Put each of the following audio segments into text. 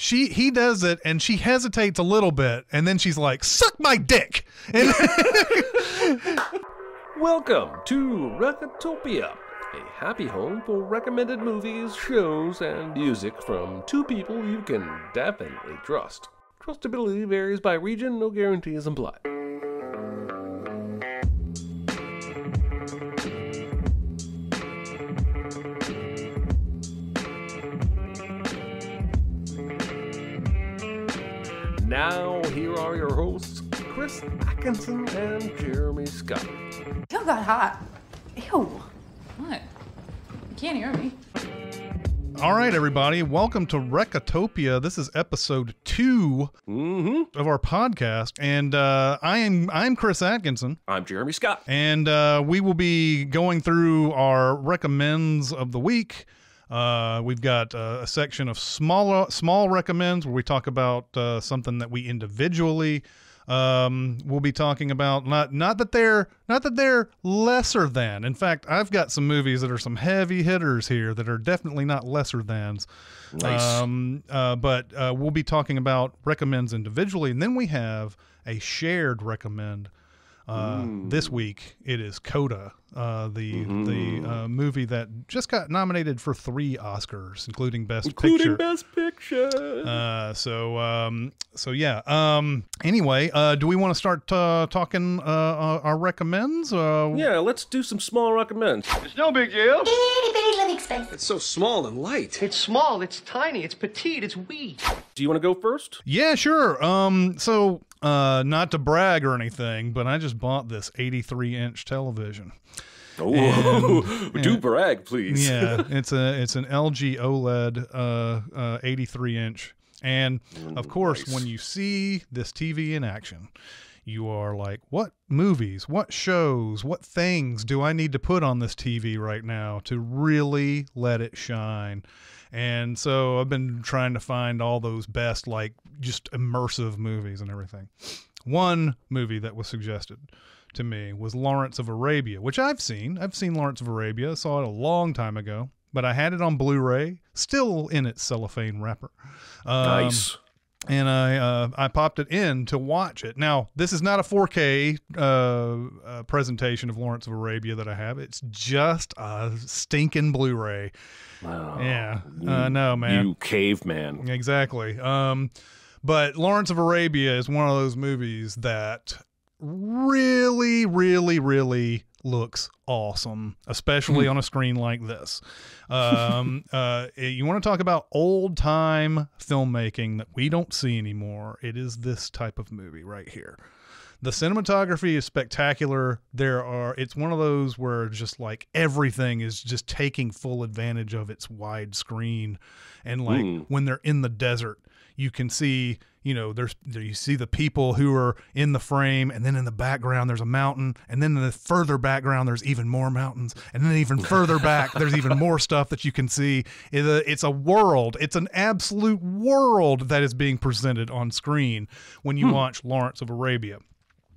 she he does it and she hesitates a little bit and then she's like suck my dick and welcome to recotopia a happy home for recommended movies shows and music from two people you can definitely trust trustability varies by region no guarantees implied now, here are your hosts, Chris Atkinson and Jeremy Scott. Y'all got hot. Ew. What? You can't hear me. All right, everybody, welcome to Recotopia. This is episode 2 mm-hmm. of our podcast, and uh, I am I'm Chris Atkinson. I'm Jeremy Scott, and uh, we will be going through our recommends of the week. Uh, we've got uh, a section of small small recommends where we talk about uh, something that we individually um, will be talking about. Not not that they're not that they're lesser than. In fact, I've got some movies that are some heavy hitters here that are definitely not lesser than's. Nice. Um, uh, but uh, we'll be talking about recommends individually, and then we have a shared recommend. Uh, hmm. This week it is Coda uh, the mm-hmm. the uh, movie that just got nominated for three Oscars, including Best including Picture. Best Picture. Uh, so um, so yeah. Um, anyway, uh, do we want to start uh, talking uh, our recommends? yeah, let's do some small recommends. It's no big deal. It's so small and light. It's small. It's tiny. It's petite. It's wee. Do you want to go first? Yeah, sure. Um, so uh, not to brag or anything, but I just bought this 83 inch television. Oh, do brag, please. yeah, it's a it's an LG OLED uh, uh, 83 inch, and of course, nice. when you see this TV in action, you are like, what movies, what shows, what things do I need to put on this TV right now to really let it shine? And so I've been trying to find all those best, like just immersive movies and everything. One movie that was suggested to me was Lawrence of Arabia, which I've seen. I've seen Lawrence of Arabia, saw it a long time ago, but I had it on Blu ray, still in its cellophane wrapper. Um, nice. And I uh, I popped it in to watch it. Now this is not a 4K uh, uh, presentation of Lawrence of Arabia that I have. It's just a stinking Blu-ray. Wow. Yeah, No man. You caveman. Exactly. Um, but Lawrence of Arabia is one of those movies that really, really, really looks awesome, especially hmm. on a screen like this. Um, uh, you want to talk about old time filmmaking that we don't see anymore? It is this type of movie right here. The cinematography is spectacular. There are it's one of those where just like everything is just taking full advantage of its wide screen and like mm. when they're in the desert you can see you know there's you see the people who are in the frame and then in the background there's a mountain and then in the further background there's even more mountains and then even further back there's even more stuff that you can see uh, it's a world it's an absolute world that is being presented on screen when you hmm. watch Lawrence of Arabia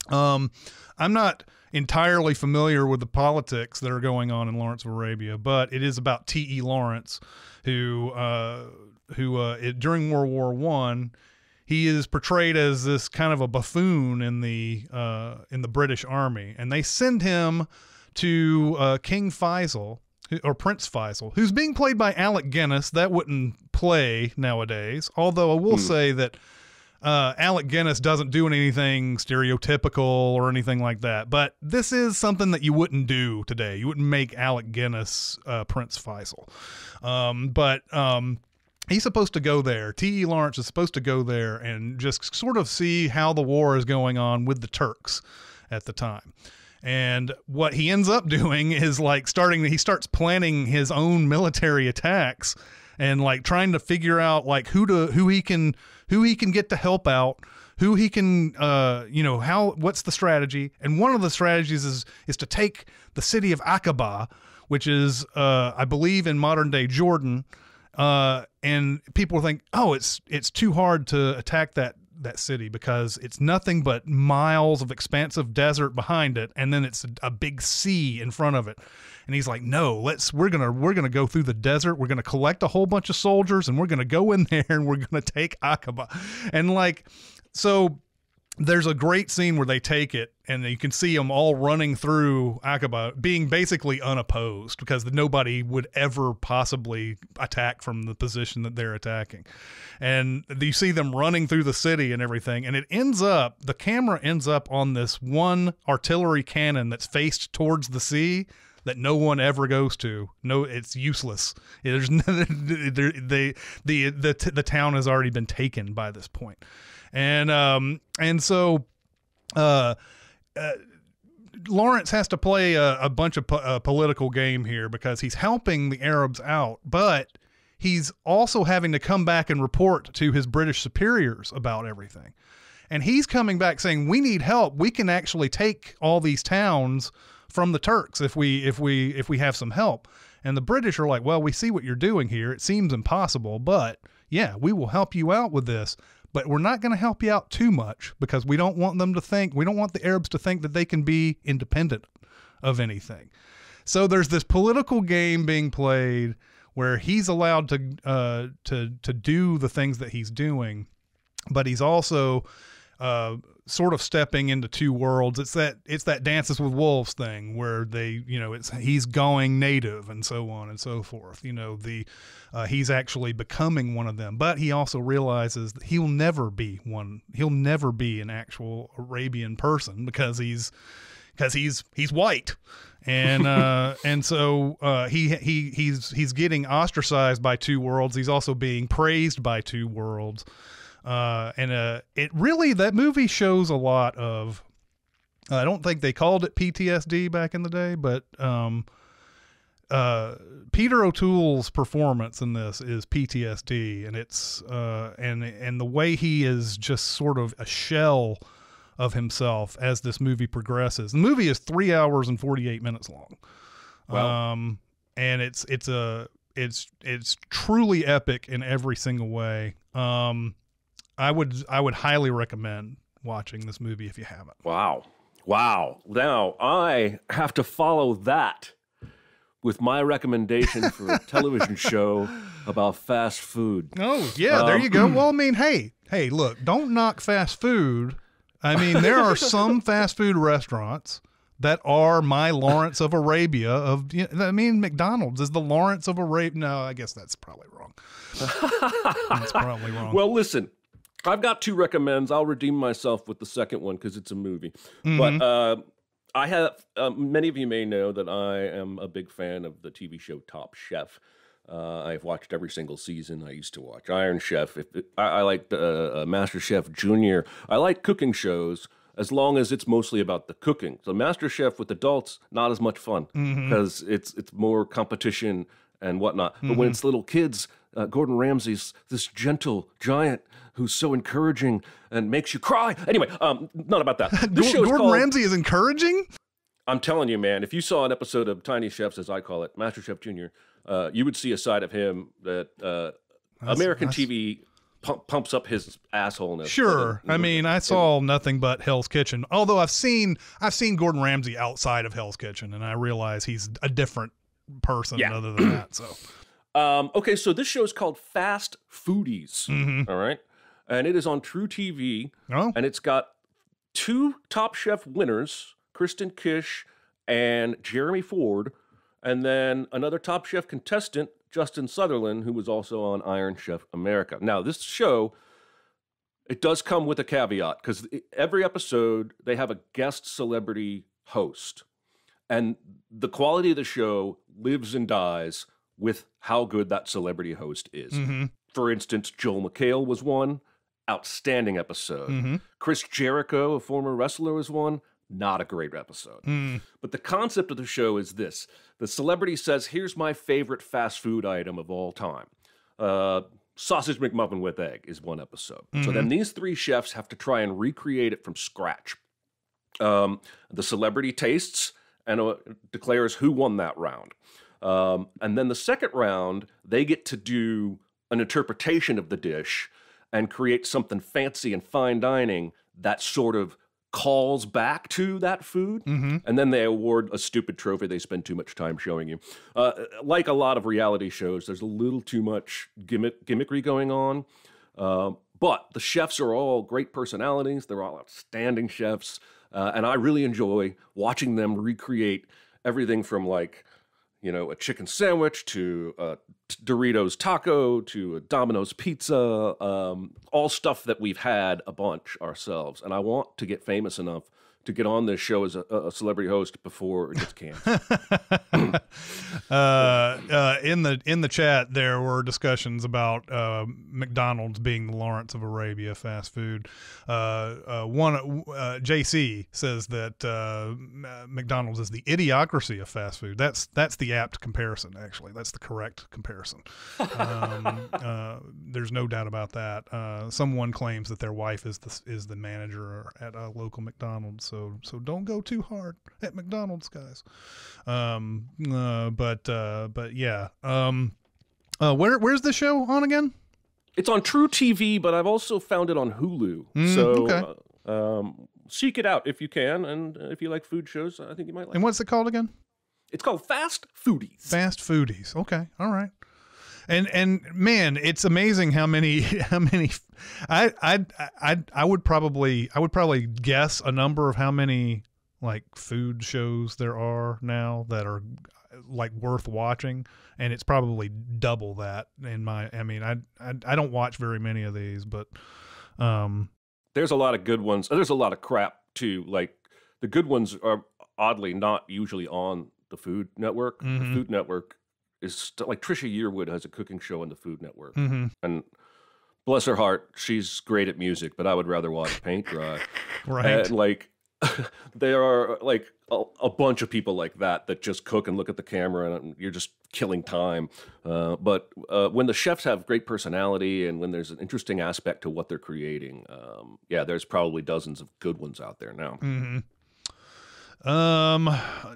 um i'm not entirely familiar with the politics that are going on in Lawrence of Arabia, but it is about T.E. Lawrence, who uh, who uh, it, during World War One, he is portrayed as this kind of a buffoon in the uh, in the British Army, and they send him to uh, King Faisal or Prince Faisal, who's being played by Alec Guinness. That wouldn't play nowadays. Although I will hmm. say that uh, Alec Guinness doesn't do anything stereotypical or anything like that. But this is something that you wouldn't do today. You wouldn't make Alec Guinness uh, Prince Faisal. Um, but um, he's supposed to go there. T.E. Lawrence is supposed to go there and just sort of see how the war is going on with the Turks at the time. And what he ends up doing is like starting, he starts planning his own military attacks and like trying to figure out like who to, who he can, who he can get to help out, who he can, uh, you know, how, what's the strategy. And one of the strategies is, is to take the city of Aqaba, which is, uh, I believe in modern day Jordan, uh, and people think, oh, it's it's too hard to attack that that city because it's nothing but miles of expansive desert behind it and then it's a, a, big sea in front of it and he's like no let's we're gonna we're gonna go through the desert we're gonna collect a whole bunch of soldiers and we're gonna go in there and we're gonna take akaba and like so there's a great scene where they take it and you can see them all running through Akaba being basically unopposed because nobody would ever possibly attack from the position that they're attacking. And you see them running through the city and everything. And it ends up, the camera ends up on this one artillery cannon that's faced towards the sea that no one ever goes to. No, it's useless. There's no, they, the, the, the, the town has already been taken by this point and um, and so. Uh, uh, Lawrence has to play a, a bunch of po- a uh, political game here because he's helping the Arabs out, but he's also having to come back and report to his British superiors about everything. And he's coming back saying, "We need help. We can actually take all these towns from the Turks if we if we if we have some help." And the British are like, "Well, we see what you're doing here. It seems impossible, but yeah, we will help you out with this." but we're not going to help you out too much because we don't want them to think, we don't want the Arabs to think that they can be independent of anything. So there's this political game being played where he's allowed to uh, to to do the things that he's doing, but he's also uh, sort of stepping into two worlds. It's that it's that Dances with Wolves thing where they, you know, it's he's going native and so on and so forth. You know, the uh, he's actually becoming one of them, but he also realizes that he'll never be one. He'll never be an actual Arabian person because he's because he's he's white and uh, and so uh, he he he's he's getting ostracized by two worlds he's also being praised by two worlds uh, and uh, it really, that movie shows a lot of. I don't think they called it PTSD back in the day, but um, uh, Peter O'Toole's performance in this is PTSD, and it's uh, and and the way he is just sort of a shell of himself as this movie progresses. The movie is three hours and forty eight minutes long, wow. um, and it's it's a it's it's truly epic in every single way. Um, I would I would highly recommend watching this movie if you haven't. Wow. Wow. Now I have to follow that with my recommendation for a television show about fast food. Oh, yeah, um, there you go. Um, well, I mean, hey, hey, look, don't knock fast food. I mean, there are some fast food restaurants that are my Lawrence of Arabia of you know, I mean McDonald's is the Lawrence of Arabia. No, I guess that's probably wrong. that's probably wrong. Well, listen, I've got two recommends. I'll redeem myself with the second one because it's a movie. Mm-hmm. But uh, I have uh, many of you may know that I am a big fan of the TV show Top Chef. Uh, I've watched every single season. I used to watch Iron Chef. If it, I, I liked uh, uh, Master Chef Junior. I like cooking shows as long as it's mostly about the cooking. So Master Chef with adults not as much fun because mm-hmm. it's it's more competition and whatnot. But mm-hmm. when it's little kids, uh, Gordon Ramsay's this gentle giant who's so encouraging and makes you cry. Anyway, um, not about that. Gordon called, Ramsay is encouraging. I'm telling you, man. If you saw an episode of Tiny Chefs, as I call it, Master Chef Junior, uh, you would see a side of him that uh, that's, American that's... TV pump, pumps up his assholeness. Sure, I mean, I saw nothing but Hell's Kitchen. Although I've seen I've seen Gordon Ramsay outside of Hell's Kitchen, and I realize he's a different person yeah. other than that. So Um, okay, so this show is called Fast Foodies. Mm-hmm. All right. And it is on True TV. Oh. And it's got two Top Chef winners, Kristen Kish and Jeremy Ford, and then another Top Chef contestant, Justin Sutherland, who was also on Iron Chef America. Now, this show, it does come with a caveat because every episode they have a guest celebrity host. And the quality of the show lives and dies with how good that celebrity host is. Mm-hmm. For instance, Joel McHale was one outstanding episode. Mm-hmm. Chris Jericho, a former wrestler, was one not a great episode. Mm. But the concept of the show is this the celebrity says, Here's my favorite fast food item of all time. Uh, sausage McMuffin with egg is one episode. Mm-hmm. So then mm-hmm. these three chefs have to try and recreate it from scratch. Um, the celebrity tastes and uh, declares who won that round. Um, and then the second round, they get to do an interpretation of the dish and create something fancy and fine dining that sort of calls back to that food. Mm-hmm. And then they award a stupid trophy they spend too much time showing you. Uh, like a lot of reality shows, there's a little too much gimmick, gimmickry going on. Uh, but the chefs are all great personalities, they're all outstanding chefs. Uh, and I really enjoy watching them recreate everything from like you know, a chicken sandwich to a Doritos taco to a Domino's pizza, um, all stuff that we've had a bunch ourselves. And I want to get famous enough to get on this show as a, a celebrity host before it gets canned. uh, uh, in the in the chat, there were discussions about uh, McDonald's being Lawrence of Arabia fast food. Uh, uh, one uh, JC says that McDonald's is the idiocracy of fast food. That's that's the apt comparison. Actually, that's the correct comparison. Um, there's no doubt about that. someone claims that their wife is the is the manager at a local McDonald's. So so don't go too hard at McDonald's, guys. Um, uh, but uh, but yeah. Um, uh, where where's the show on again? It's on True TV, but I've also found it on Hulu. Mm, so okay. uh, um, seek it out if you can, and if you like food shows, I think you might like. And what's it called again? It's called Fast Foodies. Fast Foodies. Okay. All right and and man, it's amazing how many how many. I I I I would probably I would probably guess a number of how many like food shows there are now that are like worth watching and it's probably double that in my i mean i i, I don't watch very many of these but um there's a lot of good ones there's a lot of crap too like the good ones are oddly not usually on the food network mm-hmm. the food network is st- like Trisha Yearwood has a cooking show on the Food Network, mm-hmm. and bless her heart, she's great at music, but I would rather watch paint dry. right, and like there are like a, a, bunch of people like that that just cook and look at the camera and you're just killing time. Uh, but uh, when the chefs have great personality and when there's an interesting aspect to what they're creating, um, yeah, there's probably dozens of good ones out there now. Mm-hmm. Um,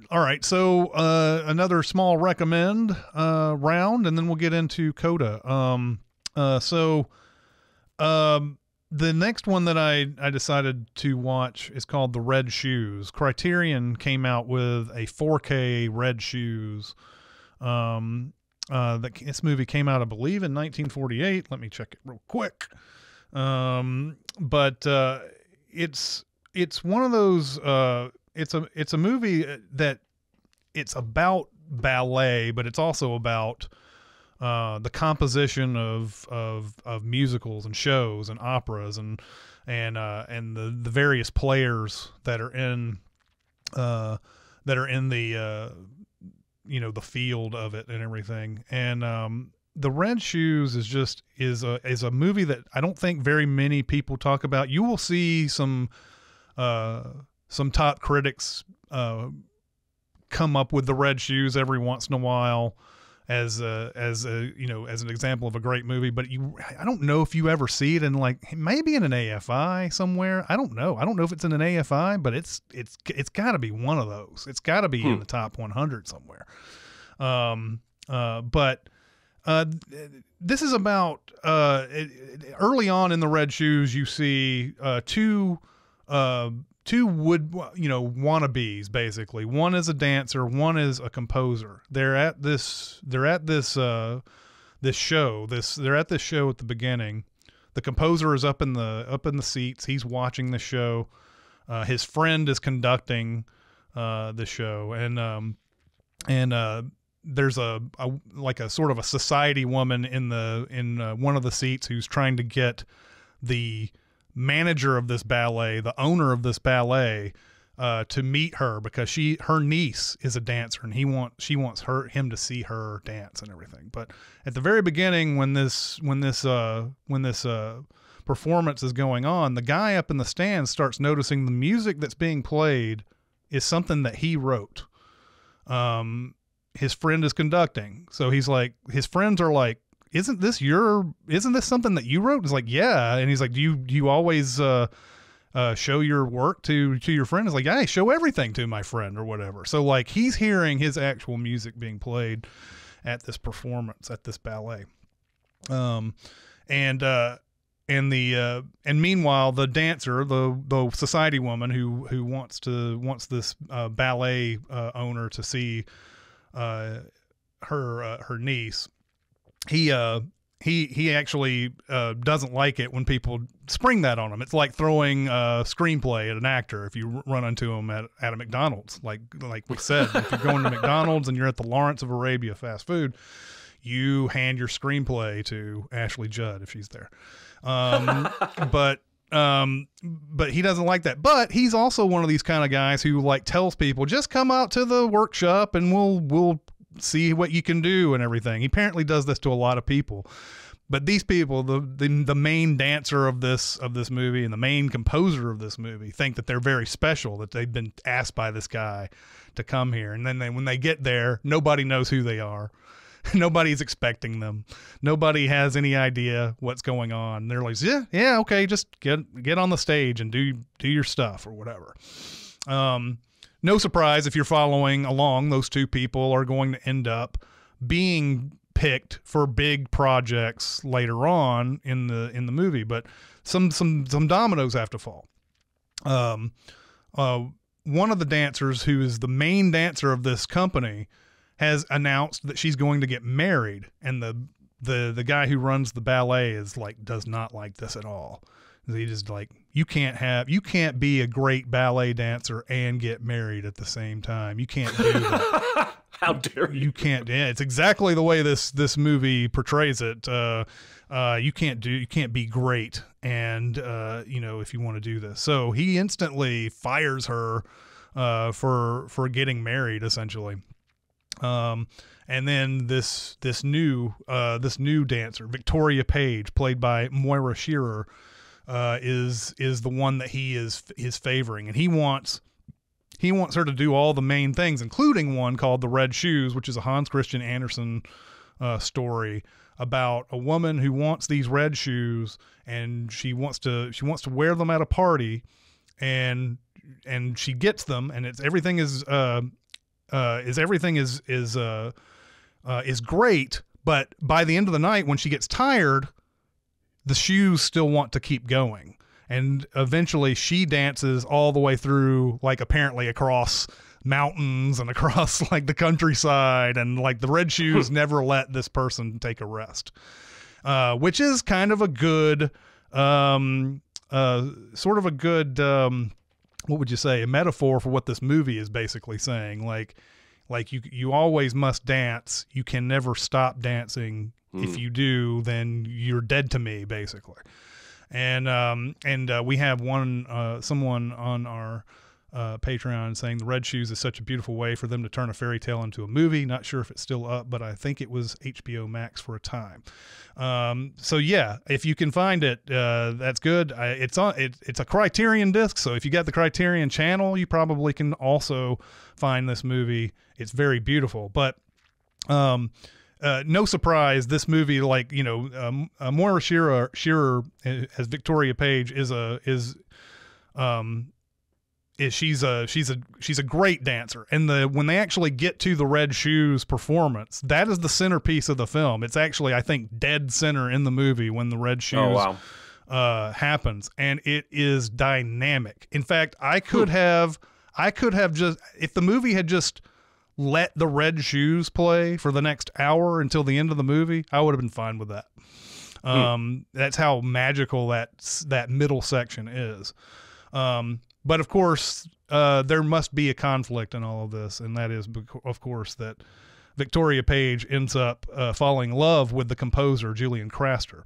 all right. So uh, another small recommend uh, round, and then we'll get into Coda. Um, uh, so um, the next one that I, I decided to watch is called The Red Shoes. Criterion came out with a 4K Red Shoes. Um, uh, that this movie came out, I believe, in 1948. Let me check it real quick. Um, but uh, it's it's one of those uh, it's a it's a movie uh, that it's about ballet, but it's also about uh, the composition of, of of musicals and shows and operas and and uh, and the, the various players that are in uh, that are in the uh, you know the field of it and everything and um, the red shoes is just is a is a movie that I don't think very many people talk about. You will see some uh, some top critics uh, come up with the red shoes every once in a while as a, as a you know as an example of a great movie but you I don't know if you ever see it in like maybe in an AFI somewhere I don't know I don't know if it's in an AFI but it's it's it's got to be one of those it's got to be hmm. in the top 100 somewhere um uh but uh, this is about uh, early on in the Red Shoes. You see uh, two uh, two would you know wannabes basically. One is a dancer, one is a composer. They're at this they're at this uh, this show. This they're at this show at the beginning. The composer is up in the up in the seats. He's watching the show. Uh, his friend is conducting uh, the show, and um, and uh, there's a, a, like a sort of a society woman in the in uh, one of the seats who's trying to get the manager of this ballet, the owner of this ballet, uh, to meet her because she her niece is a dancer and he want she wants her him to see her dance and everything. But at the very beginning, when this when this uh, when this uh, performance is going on, the guy up in the stands starts noticing the music that's being played is something that he wrote. Um, his friend is conducting, so he's like his friends are like isn't this your isn't this something that you wrote? It's like, yeah. And he's like, do you do you always uh, uh, show your work to to your friend? It's like, I show everything to my friend or whatever. So like he's hearing his actual music being played at this performance at this ballet. Um, and uh, and the uh, and meanwhile the dancer the the society woman who who wants to wants this uh, ballet uh, owner to see uh, her uh, her niece he uh, he he actually uh, doesn't like it when people spring that on him. It's like throwing a uh, screenplay at an actor if you run into him at, at a McDonald's. Like like we said, if you're going to McDonald's and you're at the Lawrence of Arabia fast food, you hand your screenplay to Ashley Judd if she's there. Um, but um, but he doesn't like that. But he's also one of these kind of guys who like tells people just come out to the workshop and we'll we'll see what you can do and everything. He apparently does this to a lot of people. But these people, the, the the main dancer of this of this movie and the main composer of this movie, think that they're very special that they've been asked by this guy to come here. And then they, when they get there, nobody knows who they are. Nobody's expecting them. Nobody has any idea what's going on. They're like, yeah, yeah, okay, just get get on the stage and do do your stuff or whatever. Um, no surprise if you're following along, those two people are going to end up being picked for big projects later on in the in the movie. But some some some dominoes have to fall. Um, uh, one of the dancers who is the main dancer of this company has announced that she's going to get married, and the the the guy who runs the ballet is like does not like this at all. He just like you can't have you can't be a great ballet dancer and get married at the same time. You can't do that. How dare you? You can't. Yeah, it's exactly the way this this movie portrays it. Uh, uh, you can't do. You can't be great, and uh, you know if you want to do this. So he instantly fires her uh, for for getting married, essentially. Um, and then this this new uh, this new dancer, Victoria Page, played by Moira Shearer. Uh, is is the one that he is is favoring, and he wants he wants her to do all the main things, including one called the Red Shoes, which is a Hans Christian Andersen uh, story about a woman who wants these red shoes, and she wants to she wants to wear them at a party, and and she gets them, and it's everything is uh, uh, is everything is is uh, uh, is great, but by the end of the night, when she gets tired, the shoes still want to keep going. And eventually she dances all the way through, like apparently across mountains and across like the countryside. And like the red shoes never let this person take a rest, uh, which is kind of a good, um, uh, sort of a good, um, what would you say, a metaphor for what this movie is basically saying. Like, like you, you always must dance. You can never stop dancing Mm. If you do, then you're dead to me, basically. And um, and uh, we have one uh, someone on our uh, Patreon saying the Red Shoes is such a beautiful way for them to turn a fairy tale into a movie. Not sure if it's still up, but I think it was HBO Max for a time. Um, so yeah, if you can find it, uh, that's good. I, it's on. It, it's a Criterion disc, so if you got the Criterion channel, you probably can also find this movie. It's very beautiful, but um, uh, no surprise, this movie, like you know, um, uh, Moira Shearer, Shearer uh, as Victoria Page is a is, um, is she's a she's a she's a great dancer. And the when they actually get to the Red Shoes performance, that is the centerpiece of the film. It's actually I think dead center in the movie when the Red oh, Shoes. Oh, wow. uh, happens and it is dynamic. In fact, I could have, I could have just if the movie had just let the red shoes play for the next hour until the end of the movie, I would have been fine with that. Hmm. Um, mm. That's how magical that that middle section is. Um, but of course, uh, there must be a conflict in all of this, and that is, of course, that Victoria Page ends up uh, falling in love with the composer Julian Craster.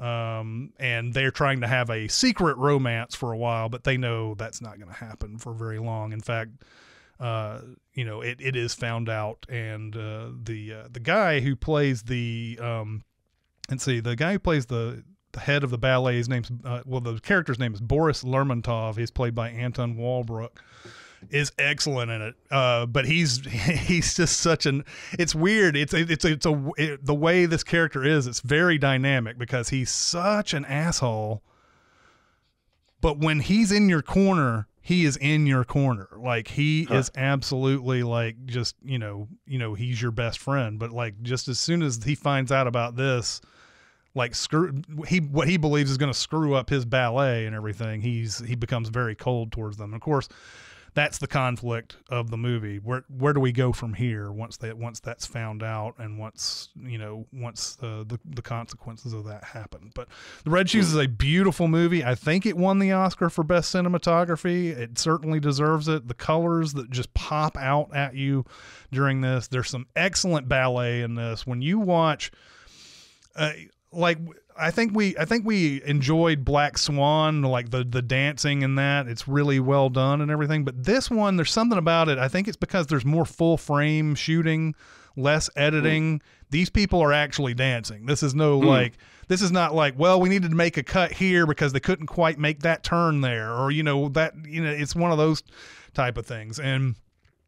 Um, and they're trying to have a secret romance for a while, but they know that's not going to happen for very long. In fact, uh, you know, it, it is found out, and uh, the uh, the guy who plays the um, let's see, the guy who plays the, the head of the ballet, his name's uh, well, the character's name is Boris Lermontov. He's played by Anton Walbrook. Is excellent in it, uh, but he's he's just such an. It's weird. It's it's it's a it, the way this character is. It's very dynamic because he's such an asshole. But when he's in your corner, he is in your corner. Like he huh. is absolutely like just, you know, you know, he's your best friend. But like just as soon as he finds out about this, like screw he what he believes is gonna screw up his ballet and everything, he's he becomes very cold towards them. And of course, that's the conflict of the movie. Where where do we go from here once that once that's found out and once you know once uh, the the consequences of that happen? But The Red Shoes is a beautiful movie. I think it won the Oscar for best cinematography. It certainly deserves it. The colors that just pop out at you during this. There's some excellent ballet in this. When you watch, uh, like I think we I think we enjoyed Black Swan, like the the dancing and that. It's really well done and everything. But this one, there's something about it. I think it's because there's more full frame shooting, less editing. Mm. These people are actually dancing. This is no mm. like this is not like, well, we needed to make a cut here because they couldn't quite make that turn there. Or, you know, that you know, it's one of those type of things. And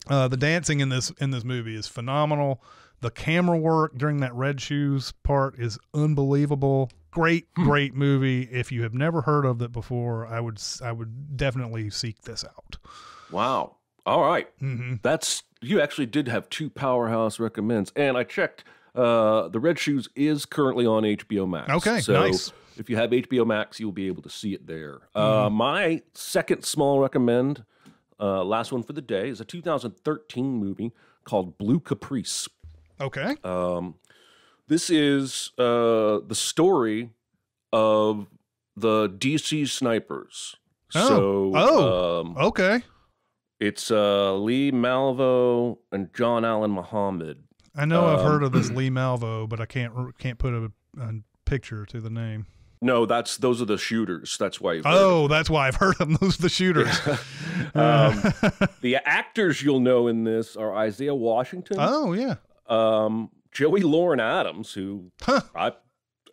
uh, the dancing in this in this movie is phenomenal. The camera work during that Red Shoes part is unbelievable. Great, hmm. great movie. If you have never heard of it before, I would I would definitely seek this out. Wow. All right. mm-hmm. That's you actually did have two powerhouse recommends, and I checked. Uh, the Red Shoes is currently on HBO Max. Okay, so nice. If you have HBO Max, you'll be able to see it there. Uh, mm-hmm. Uh, my second small recommend, uh, last one for the day, is a 2013 movie called Blue Caprice. Okay. Um, this is uh, the story of the DC snipers. Oh. So, oh. Um, okay. It's uh, Lee Malvo and John Allen Muhammad. I know um, I've heard of this um, Lee Malvo, but I can't can't put a, a, picture to the name. No, that's those are the shooters. That's why. oh, that's why I've heard them. Those are the shooters. Yeah. um, the actors you'll know in this are Isaiah Washington. Oh yeah um, Joey Lauren Adams, who huh. I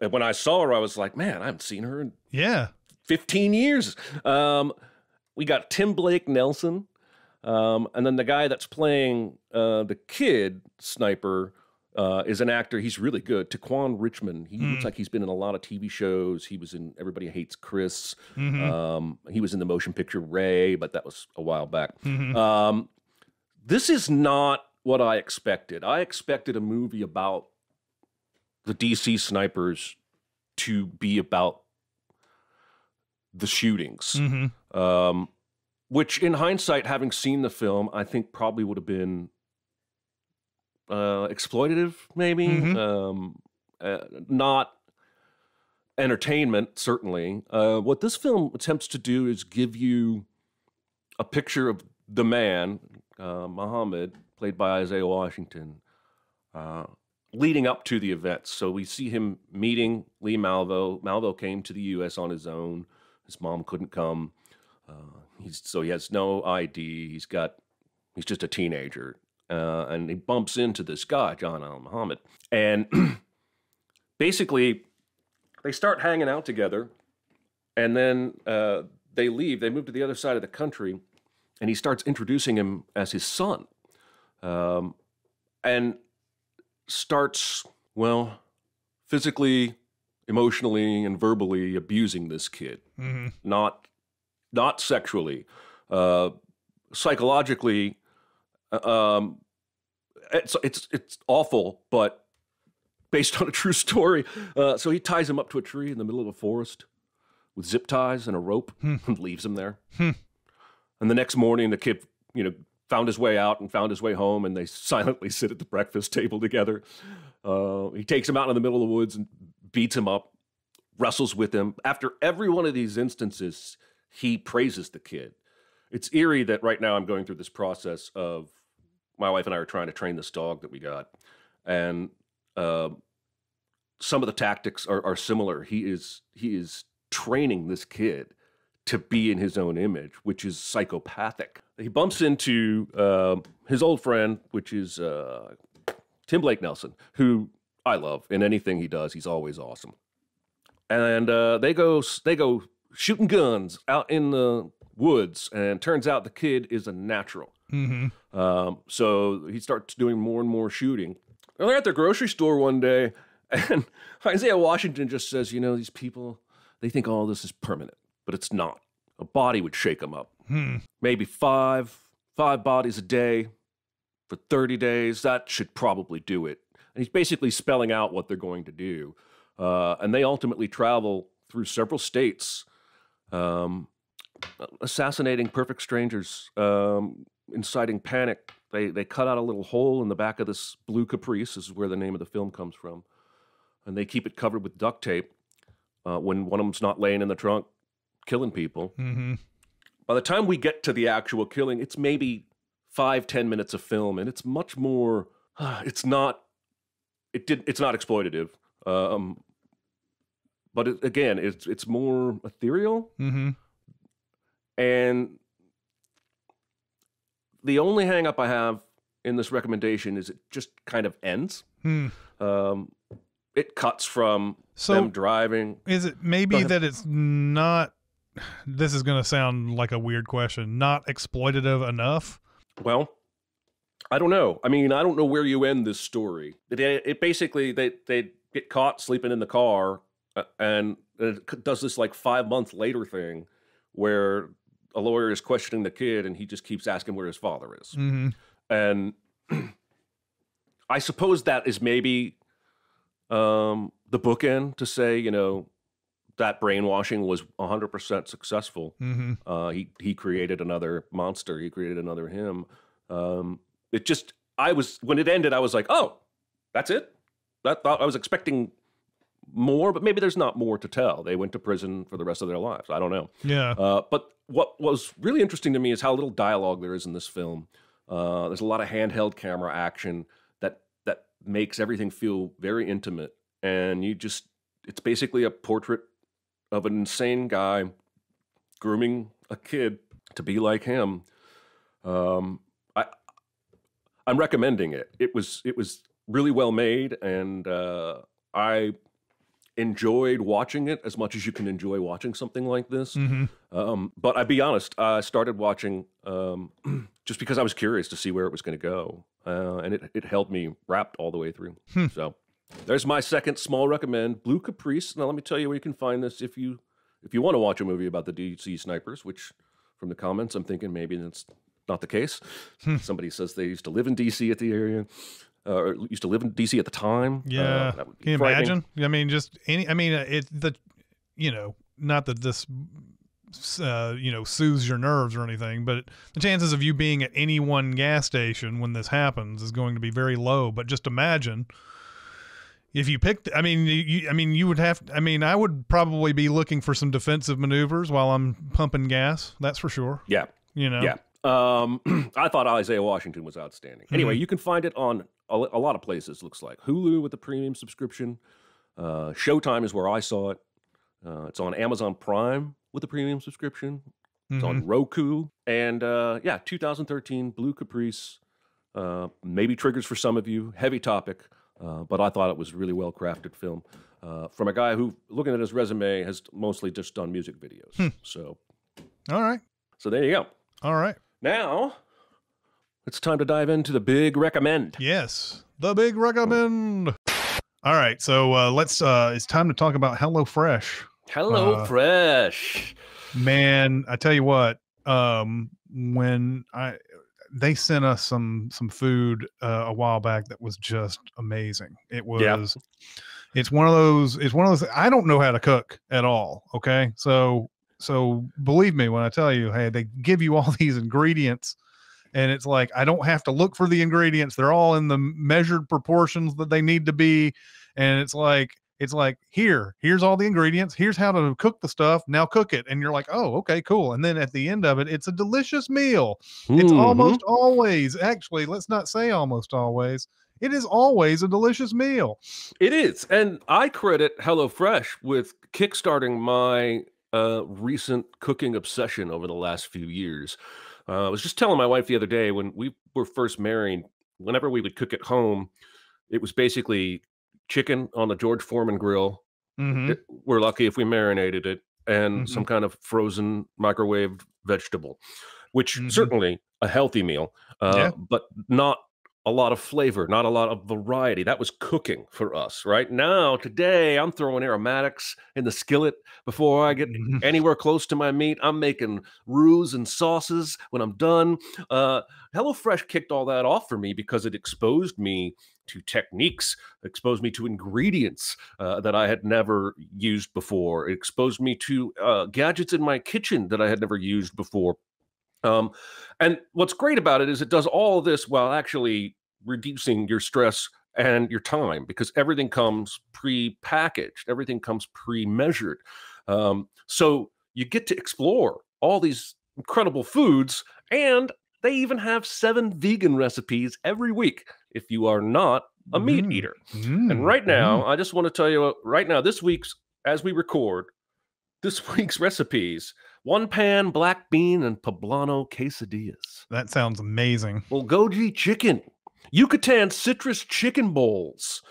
when I saw her, I was like, man, I haven't seen her in yeah fifteen years. Um, we got Tim Blake Nelson, um, and then the guy that's playing uh, the kid sniper. Uh, is an actor. He's really good. Taquan Richmond. He mm. looks hmm. like he's been in a lot of TV shows. He was in Everybody Hates Chris. Mm-hmm. Um, he was in the motion picture Ray, but that was a while back. Mm-hmm. Um, this is not what I expected. I expected a movie about the DC snipers to be about the shootings. Mm-hmm. Um, which, in hindsight, having seen the film, I think probably would have been uh, exploitative, maybe. Mm-hmm. Um, uh, not entertainment, certainly. Uh, what this film attempts to do is give you a picture of the man, uh, Muhammad, played by Isaiah Washington, uh, leading up to the events. So we see him meeting Lee Malvo. Malvo came to the U.S. on his own. His mom couldn't come. Uh, he's so he has no ID. He's got he's just a teenager, uh, and he bumps into this guy John Al Muhammad, and basically they start hanging out together, and then uh, they leave. They move to the other side of the country, and he starts introducing him as his son um, and starts, well, physically, emotionally, and verbally abusing this kid. Mm-hmm. Not, not sexually, uh, psychologically. Uh, um, it's it's it's awful, but based on a true story. Uh, so he ties him up to a tree in the middle of a forest with zip ties and a rope hmm. and leaves him there. Hmm. And the next morning, the kid, you know, found his way out and found his way home, and they silently sit at the breakfast table together. Uh, he takes him out in the middle of the woods and beats him up, wrestles with him. After every one of these instances, he praises the kid. It's eerie that right now I'm going through this process of my wife and I are trying to train this dog that we got, and uh, some of the tactics are, are similar. He is he is training this kid to be in his own image, which is psychopathic. He bumps into uh, his old friend, which is uh, Tim Blake Nelson, who I love. In anything he does, he's always awesome. And uh, they go they go shooting guns out in the woods, and turns out the kid is a natural. Mm-hmm. Um, so he starts doing more and more shooting. And they're at the grocery store one day, and Isaiah Washington just says, "You know, these people, they think all this is permanent." but it's not. A body would shake him up. Hmm. Maybe five, five bodies a day for 30 days. That should probably do it. And he's basically spelling out what they're going to do. Uh, and they ultimately travel through several states, um, assassinating perfect strangers, um, inciting panic. They, they cut out a little hole in the back of this blue caprice, this is where the name of the film comes from. And they keep it covered with duct tape. Uh, when one of them's not laying in the trunk, killing people. Mm-hmm. By the time we get to the actual killing, it's maybe five ten minutes of film, and it's much more. Uh, it's not. It did. It's not exploitative. Uh, um, but it, again, it's it's more ethereal. Mm-hmm. And the only hangup I have in this recommendation is it just kind of ends. Hmm. Um, it cuts from so them driving. Is it maybe that it's not this is going to sound like a weird question, not exploitative enough? Well, I don't know. I mean, I don't know where you end this story. It, it basically they they get caught sleeping in the car, uh, and it does this like five month later thing, where a lawyer is questioning the kid, and he just keeps asking where his father is, mm-hmm. and I suppose that is maybe um, the bookend to say, you know, that brainwashing was 100% successful. Mm-hmm. Uh, he he created another monster. He created another him. Um, it just I was when it ended, I was like, oh, that's it. That I was expecting more, but maybe there's not more to tell. They went to prison for the rest of their lives. I don't know. Yeah. Uh, but what was really interesting to me is how little dialogue there is in this film. Uh, there's a lot of handheld camera action that that makes everything feel very intimate, and you just it's basically a portrait of an insane guy grooming a kid to be like him. Um, I, I'm recommending it. It was it was really well made, and uh, I enjoyed watching it as much as you can enjoy watching something like this. Mm-hmm. Um, but I'd be honest, I started watching um, just because I was curious to see where it was going to go, uh, and it it held me wrapped all the way through. Hmm. So there's my second small recommend, Blue Caprice. Now let me tell you where you can find this if you if you want to watch a movie about the DC snipers, which from the comments I'm thinking maybe that's not the case. Hmm. Somebody says they used to live in DC at the area. Uh, or used to live in DC at the time. Uh, yeah, uh, can you imagine? I mean, just any. I mean, uh, it the, you know, not that this, uh, you know, soothes your nerves or anything, but the chances of you being at any one gas station when this happens is going to be very low. But just imagine, if you picked, I mean, you, I mean, you would have. I mean, I would probably be looking for some defensive maneuvers while I'm pumping gas. That's for sure. Yeah. You know. Yeah. Um, I thought Isaiah Washington was outstanding. Mm-hmm. Anyway, mm-hmm. you can find it on a, lot of places. Looks like Hulu with the premium subscription. Uh, Showtime is where I saw it. Uh, it's on Amazon Prime with a premium subscription. It's mm-hmm. on Roku and uh, yeah, 2013 Blue Caprice. Uh, maybe triggers for some of you. Heavy topic. Uh, but I thought it was really well crafted film uh, from a guy who, looking at his resume, has mostly just done music videos. Hmm. So, all right. So there you go. All right. Now it's time to dive into the big recommend. Yes, the big recommend. All right. So uh, let's. Uh, it's time to talk about Hello Fresh. Hello uh, Fresh. man, I tell you what. Um, when I they sent us some some food uh, a while back that was just amazing. It was yeah. it's one of those it's one of those I don't know how to cook at all, okay? So so believe me when I tell you, hey, they give you all these ingredients and it's like I don't have to look for the ingredients. They're all in the measured proportions that they need to be and it's like it's like, here, here's all the ingredients. Here's how to cook the stuff. Now cook it. And you're like, oh, okay, cool. And then at the end of it, it's a delicious meal. Mm-hmm. It's hmm. almost always, actually, let's not say almost always. It is always a delicious meal. It is. And I credit Hello Fresh with kickstarting my uh, recent cooking obsession over the last few years. Uh, I was just telling my wife the other day when we were first married, whenever we would cook at home, it was basically chicken on the George Foreman grill. Mm-hmm. It, we're lucky if we marinated it and mm-hmm. some kind of frozen microwaved vegetable, which mm-hmm. certainly a healthy meal, uh, yeah. but not a lot of flavor, not a lot of variety. That was cooking for us, right? Now, today, I'm throwing aromatics in the skillet before I get mm-hmm. anywhere close to my meat. I'm making roux and sauces when I'm done. Uh, HelloFresh kicked all that off for me because it exposed me to techniques, exposed me to ingredients uh, that I had never used before, it exposed me to uh, gadgets in my kitchen that I had never used before. Um, and what's great about it is it does all this while actually reducing your stress and your time because everything comes pre-packaged, everything comes pre-measured. Um, so you get to explore all these incredible foods, and they even have seven vegan recipes every week if you are not a mm. meat mm-hmm. eater. Mm. And right now, mm. I just want to tell you right now, this week's, as we record, this week's recipes one pan black bean and poblano quesadillas. That sounds amazing. Well, goji chicken, Yucatan citrus chicken bowls,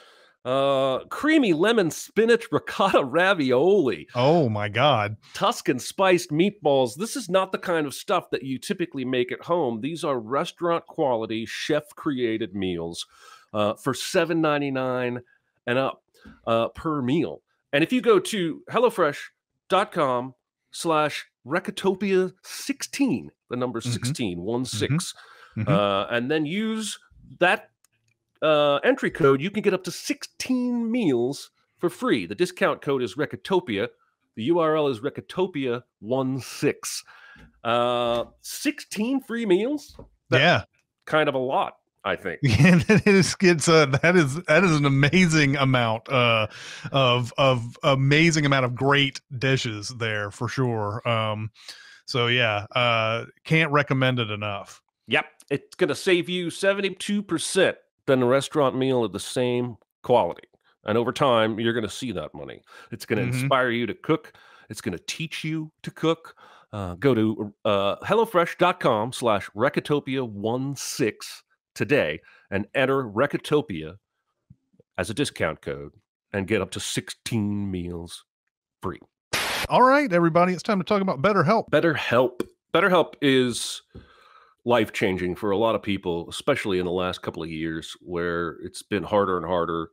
uh, creamy lemon spinach ricotta ravioli. Oh my God. Tuscan spiced meatballs. This is not the kind of stuff that you typically make at home. These are restaurant quality, chef created meals uh, for seven ninety nine and up uh, per meal. And if you go to HelloFresh.com slash Recotopia 16, the number mm-hmm. 16, mm-hmm. 6 mm-hmm. Uh, and then use that uh, entry code, you can get up to 16 meals for free. The discount code is Recotopia. The URL is Recotopia16. Uh, 16 free meals? That's yeah. Kind of a lot. I think. Yeah, that is it's uh, that is that is an amazing amount uh, of of amazing amount of great dishes there for sure. Um, so yeah, uh, can't recommend it enough. Yep, it's gonna save you seventy two percent than a restaurant meal of the same quality. And over time, you're going to see that money. It's going to mm-hmm. inspire you to cook. It's going to teach you to cook. Uh, go to uh, HelloFresh.com slash Recotopia16 today and enter Recotopia as a discount code and get up to 16 meals free. All right, everybody, it's time to talk about BetterHelp. BetterHelp. BetterHelp is life changing for a lot of people, especially in the last couple of years, where it's been harder and harder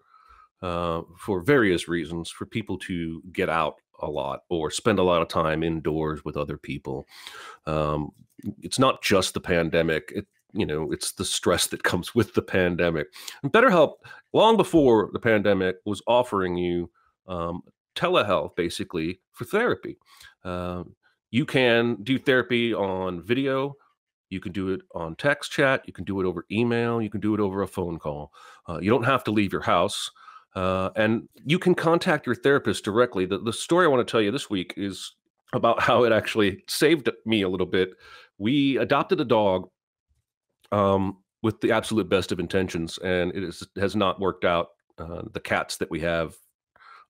uh, for various reasons for people to get out a lot or spend a lot of time indoors with other people. Um, it's not just the pandemic. It, you know, it's the stress that comes with the pandemic. And BetterHelp, long before the pandemic, was offering you um, telehealth basically for therapy. Uh, you can do therapy on video you can do it on text chat. You can do it over email. You can do it over a phone call. Uh, you don't have to leave your house. Uh, and you can contact your therapist directly. The, the story I want to tell you this week is about how it actually saved me a little bit. We adopted a dog um, with the absolute best of intentions, and it is, has not worked out. Uh, the cats that we have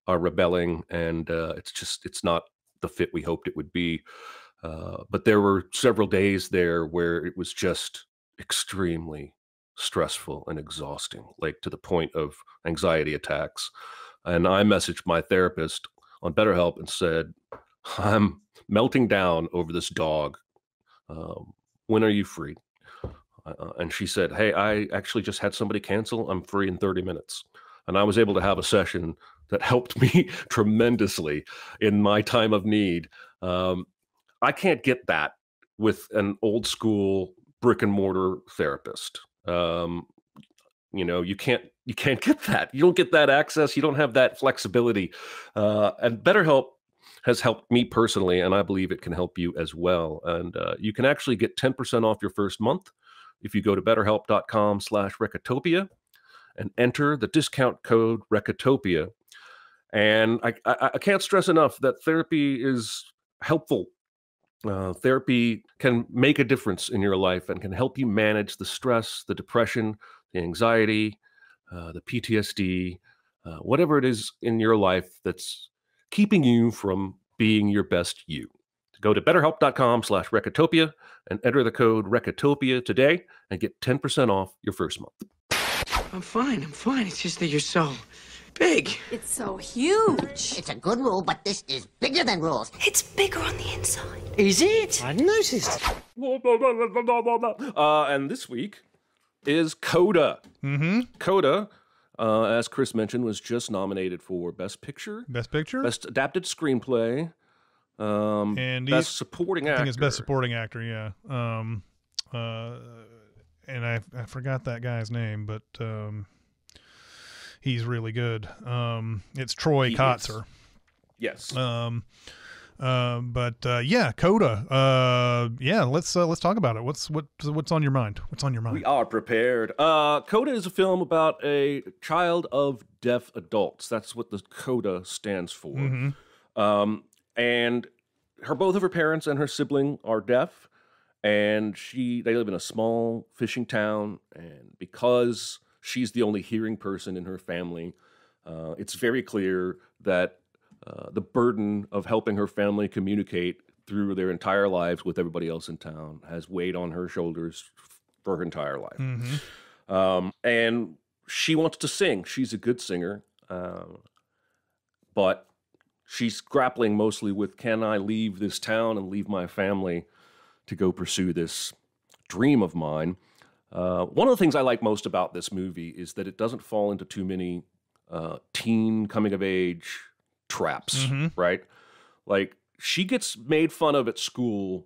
are rebelling, and uh, it's just it's not the fit we hoped it would be. Uh, but there were several days there where it was just extremely stressful and exhausting, like to the point of anxiety attacks. And I messaged my therapist on BetterHelp and said, I'm melting down over this dog. Um, when are you free? Uh, uh and she said, Hey, I actually just had somebody cancel. I'm free in 30 minutes. And I was able to have a session that helped me tremendously in my time of need. Um, I can't get that with an old school brick and mortar therapist. Um, you know, you can't you can't get that. You don't get that access. You don't have that flexibility. Uh, and BetterHelp has helped me personally, and I believe it can help you as well. And uh, you can actually get 10% off your first month if you go to betterhelp.com slash recotopia and enter the discount code recotopia. And I, I, I can't stress enough that therapy is helpful uh, therapy can make a difference in your life and can help you manage the stress, the depression, the anxiety, uh, the PTSD, uh, whatever it is in your life that's keeping you from being your best you. Go to betterhelp.com slash Recotopia and enter the code Recotopia today and get 10% off your first month. I'm fine. I'm fine. It's just that you're so big. It's so huge. It's a good rule, but this is bigger than rules. It's bigger on the inside. Is it? I noticed. Uh, and this week is Coda. Mm-hmm. Coda, uh, as Chris mentioned, was just nominated for Best Picture, Best Picture, Best Adapted Screenplay, um, and Best Supporting Actor. I think it's Best Supporting Actor. Yeah. Um, uh, and I I forgot that guy's name, but um, he's really good. Um, it's Troy he Kotzer. Is. Yes. Um, uh, but uh, yeah, Coda. Uh, yeah, let's uh, let's talk about it. What's what what's on your mind? What's on your mind? We are prepared. Uh, Coda is a film about a child of deaf adults. That's what the Coda stands for. Mm-hmm. Um, and her both of her parents and her sibling are deaf, and she they live in a small fishing town, and because She's the only hearing person in her family. Uh, it's very clear that uh, the burden of helping her family communicate through their entire lives with everybody else in town has weighed on her shoulders for her entire life. Mm-hmm. Um, and she wants to sing. She's a good singer, uh, but she's grappling mostly with can I leave this town and leave my family to go pursue this dream of mine? Uh, one of the things I like most about this movie is that it doesn't fall into too many uh, teen coming of age traps, mm-hmm. right? Like she gets made fun of at school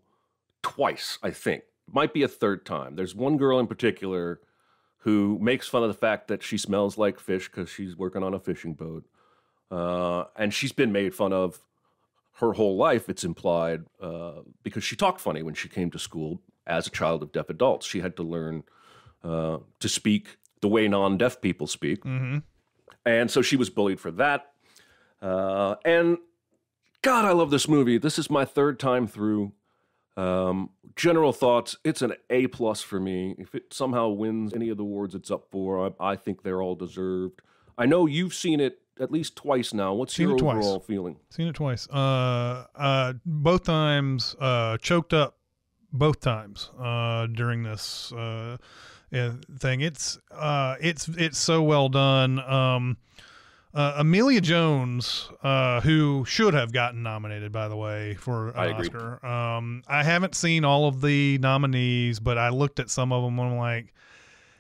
twice, I think. Might be a third time. There's one girl in particular who makes fun of the fact that she smells like fish because she's working on a fishing boat. Uh, and she's been made fun of her whole life, it's implied, uh, because she talked funny when she came to school as a child of deaf adults. She had to learn uh, to speak the way non deaf people speak. Mm-hmm. And so she was bullied for that. Uh, and God, I love this movie. This is my third time through. Um, general thoughts: It's an A plus for me. If it somehow wins any of the awards it's up for, I, I think they're all deserved. I know you've seen it at least twice now. What's seen your overall twice. feeling? Seen it twice. Uh, uh, both times uh, choked up both times uh, during this uh, eh, thing. It's uh, it's it's so well done. Um, uh, Amelia Jones, uh, who should have gotten nominated, by the way, for an I Oscar. Um, I haven't seen all of the nominees, but I looked at some of them and I'm like,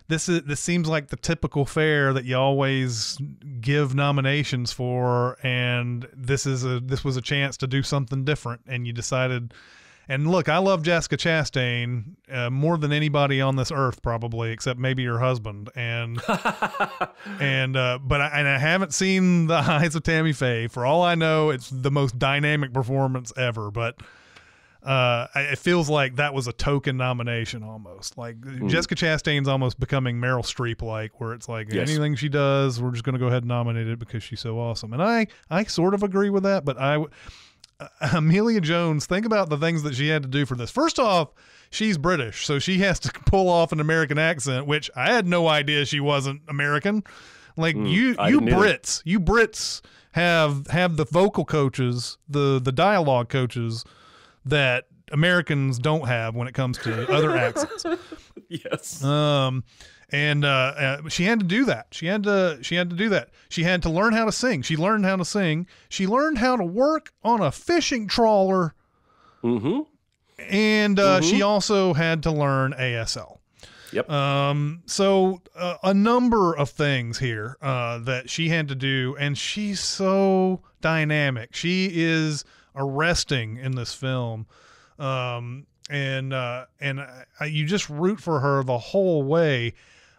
this is this seems like the typical fare that you always give nominations for, and this is a this was a chance to do something different, and you decided and look, I love Jessica Chastain uh, more than anybody on this earth, probably, except maybe your husband. And and uh, but I, and I haven't seen the eyes of Tammy Faye. For all I know, it's the most dynamic performance ever. But uh, it feels like that was a token nomination almost. Like mm. Jessica Chastain's almost becoming Meryl Streep like, where it's like yes. anything she does, we're just going to go ahead and nominate it because she's so awesome. And I I sort of agree with that, but I. Amelia Jones, think about the things that she had to do for this. First off, she's British, so she has to pull off an American accent, which I had no idea she wasn't American. Like mm, you, you Brits, you Brits have have the vocal coaches, the the dialogue coaches that Americans don't have when it comes to other accents. yes. Um, and uh, uh, she had to do that. She had to she had to do that. She had to learn how to sing. She learned how to sing. She learned how to work on a fishing trawler. Mm-hmm. And uh, mm-hmm. she also had to learn ASL. Yep. Um, so uh, a number of things here uh, that she had to do, and she's so dynamic. She is arresting in this film, um, and uh, and I, you just root for her the whole way.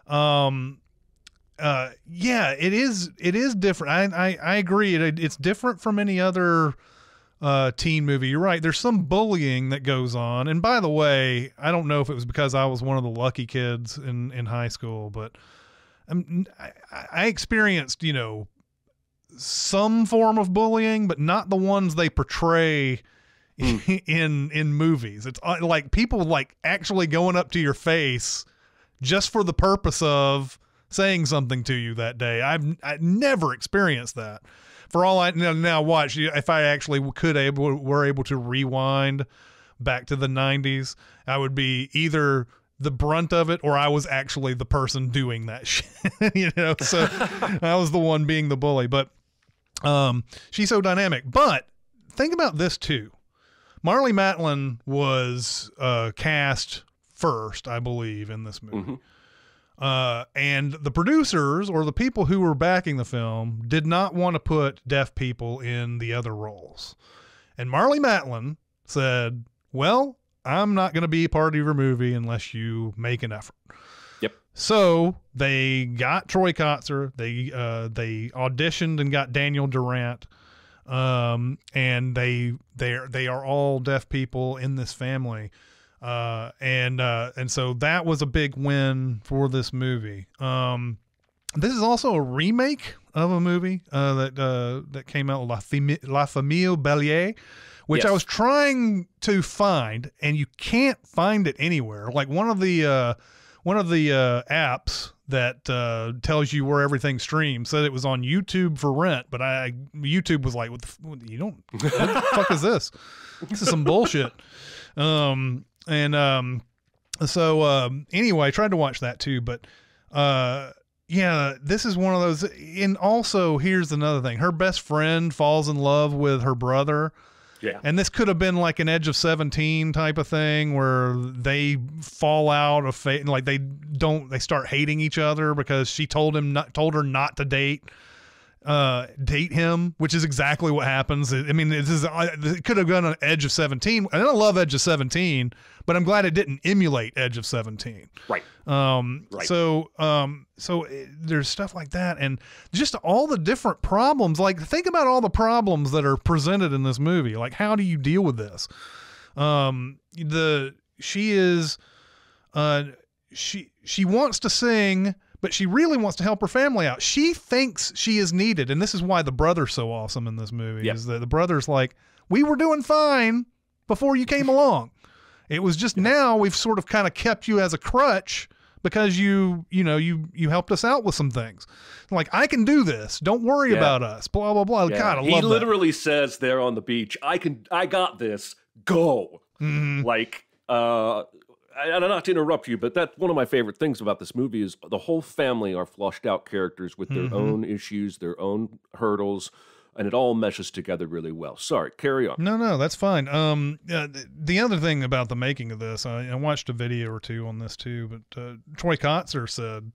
Um, uh, yeah, it is. It is different. I I, I agree. It, it's different from any other uh, teen movie. You're right. There's some bullying that goes on. And by the way, I don't know if it was because I was one of the lucky kids in in high school, but I'm, um, I, I experienced you know some form of bullying, but not the ones they portray. Hmm. in in movies it's uh, like people like actually going up to your face just for the purpose of saying something to you that day. I've I never experienced that. For all I know, now watch if I actually could able were able to rewind back to the 90s, I would be either the brunt of it or I was actually the person doing that shit, you know. So I was the one being the bully, but um she's so dynamic. But think about this too. Marley Matlin was uh, cast first, I believe, in this movie. Mm-hmm. Uh, and the producers or the people who were backing the film did not want to put deaf people in the other roles. And Marley Matlin said, Well, I'm not going to be part of your movie unless you make an effort. Yep. So they got Troy Kotzer. They uh, they auditioned and got Daniel Durant. Um, and they they they are all deaf people in this family. Uh, and uh, and so that was a big win for this movie. Um, this is also a remake of a movie uh, that uh, that came out La, Femi- La Famille Bellier, which yes. I was trying to find, and you can't find it anywhere. Like one of the uh, one of the uh, apps that uh, tells you where everything streams. Said it was on YouTube for rent, but I YouTube was like, "What the f- you don't? What the fuck is this? This is some bullshit." Um, and um, so um, anyway, I tried to watch that too, but uh, yeah, this is one of those. And also, here's another thing: her best friend falls in love with her brother. Yeah. And this could have been like an Edge of Seventeen type of thing where they fall out of fate, like they don't, they start hating each other because she told him not, told her not to date uh, date him, which is exactly what happens. I mean, this is it could have gone on Edge of Seventeen. I don't love Edge of Seventeen, but I'm glad it didn't emulate Edge of Seventeen. Right. Um. Right. So um. So it, eh, there's stuff like that, and just all the different problems. Like think about all the problems that are presented in this movie. Like how do you deal with this? Um. The she is, uh, she she wants to sing but she really wants to help her family out. She thinks she is needed, and this is why the brother's so awesome in this movie. Yep. Is that the brother's like, we were doing fine before you came along. It was just yep. now we've sort of kind of kept you as a crutch because you you know you you helped us out with some things like i can do this don't worry yeah. about us blah blah blah yeah. god i love he literally that. says there on the beach i can i got this go mm-hmm. like uh and not to interrupt you, but that's one of my favorite things about this movie is the whole family are flushed out characters with their mm-hmm. own issues, their own hurdles, and it all meshes together really well. Sorry, carry on. No, no, that's fine. Um, uh, the other thing about the making of this, I, I, watched a video or two on this too, but uh, Troy Kotzer said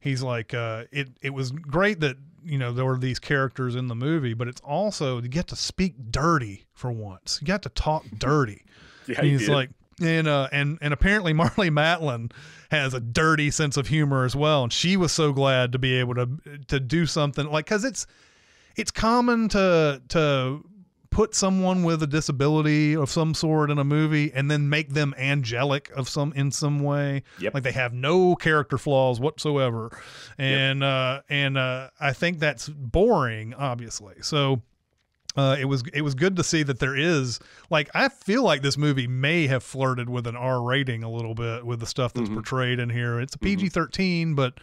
he's like, uh, it it was great that you know there were these characters in the movie, but it's also you get to speak dirty for once. You got to talk dirty. yeah, he's like and uh, and and apparently Marley Matlin has a dirty sense of humor as well, and she was so glad to be able to to do something like because it's it's common to to put someone with a disability of some sort in a movie and then make them angelic of some in some way yep. like they have no character flaws whatsoever and yep. uh and uh i think that's boring obviously so uh, it was it was good to see that there is like I feel like this movie may have flirted with an R rating a little bit with the stuff that's mm-hmm. portrayed in here. It's a mm-hmm. PG 13 but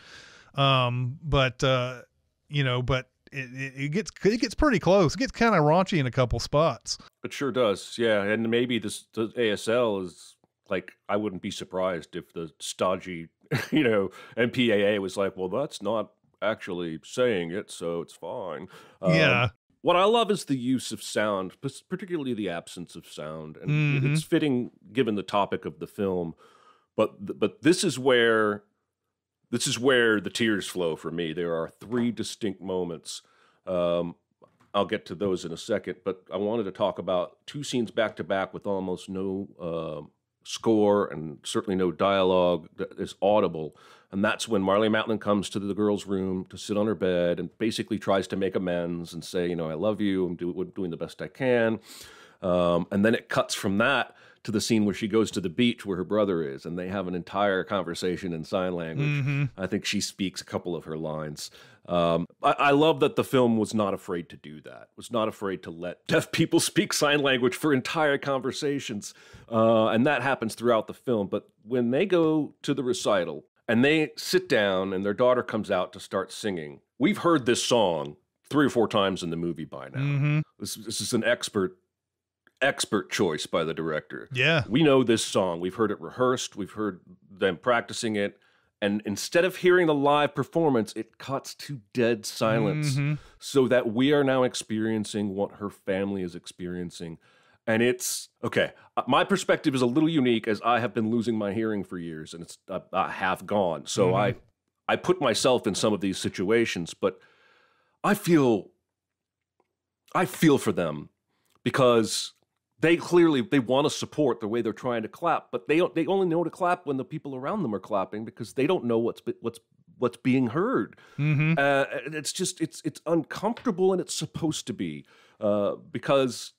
um, but uh, you know, but it, it, gets it gets pretty close. It gets kind of raunchy in a couple spots. It sure does, yeah. And maybe this the ASL is like I wouldn't be surprised if the stodgy, you know, MPAA was like, well, that's not actually saying it, so it's fine. Um, yeah, what I love is the use of sound, particularly the absence of sound, and mm-hmm. it's fitting given the topic of the film. But but this is where this is where the tears flow for me. There are three distinct moments. Um, I'll get to those in a second, but I wanted to talk about two scenes back to back with almost no uh, score and certainly no dialogue that is audible. And that's when Marley Matlin comes to the girl's room to sit on her bed and basically tries to make amends and say, you know, I love you. I'm do- doing the best I can. Um, and then it cuts from that to the scene where she goes to the beach where her brother is and they have an entire conversation in sign language. Mm-hmm. I think she speaks a couple of her lines. Um, I, I, love that the film was not afraid to do that. Was not afraid to let deaf people speak sign language for entire conversations, uh, and that happens throughout the film. But when they go to the recital, and they sit down, and their daughter comes out to start singing. We've heard this song three or four times in the movie by now. Mm-hmm. This, this is an expert expert choice by the director. Yeah. We know this song. We've heard it rehearsed, we've heard them practicing it. And instead of hearing the live performance, it cuts to dead silence mm-hmm. so that we are now experiencing what her family is experiencing and it's okay. Uh, my perspective is a little unique as I have been losing my hearing for years, and it's uh, uh, half gone. So mm-hmm. I, I put myself in some of these situations, but I feel, I feel for them because they clearly they want to support the way they're trying to clap, but they they only know to clap when the people around them are clapping because they don't know what's what's what's being heard. Mm-hmm. Uh, it's just it's it's uncomfortable and it's supposed to be uh, because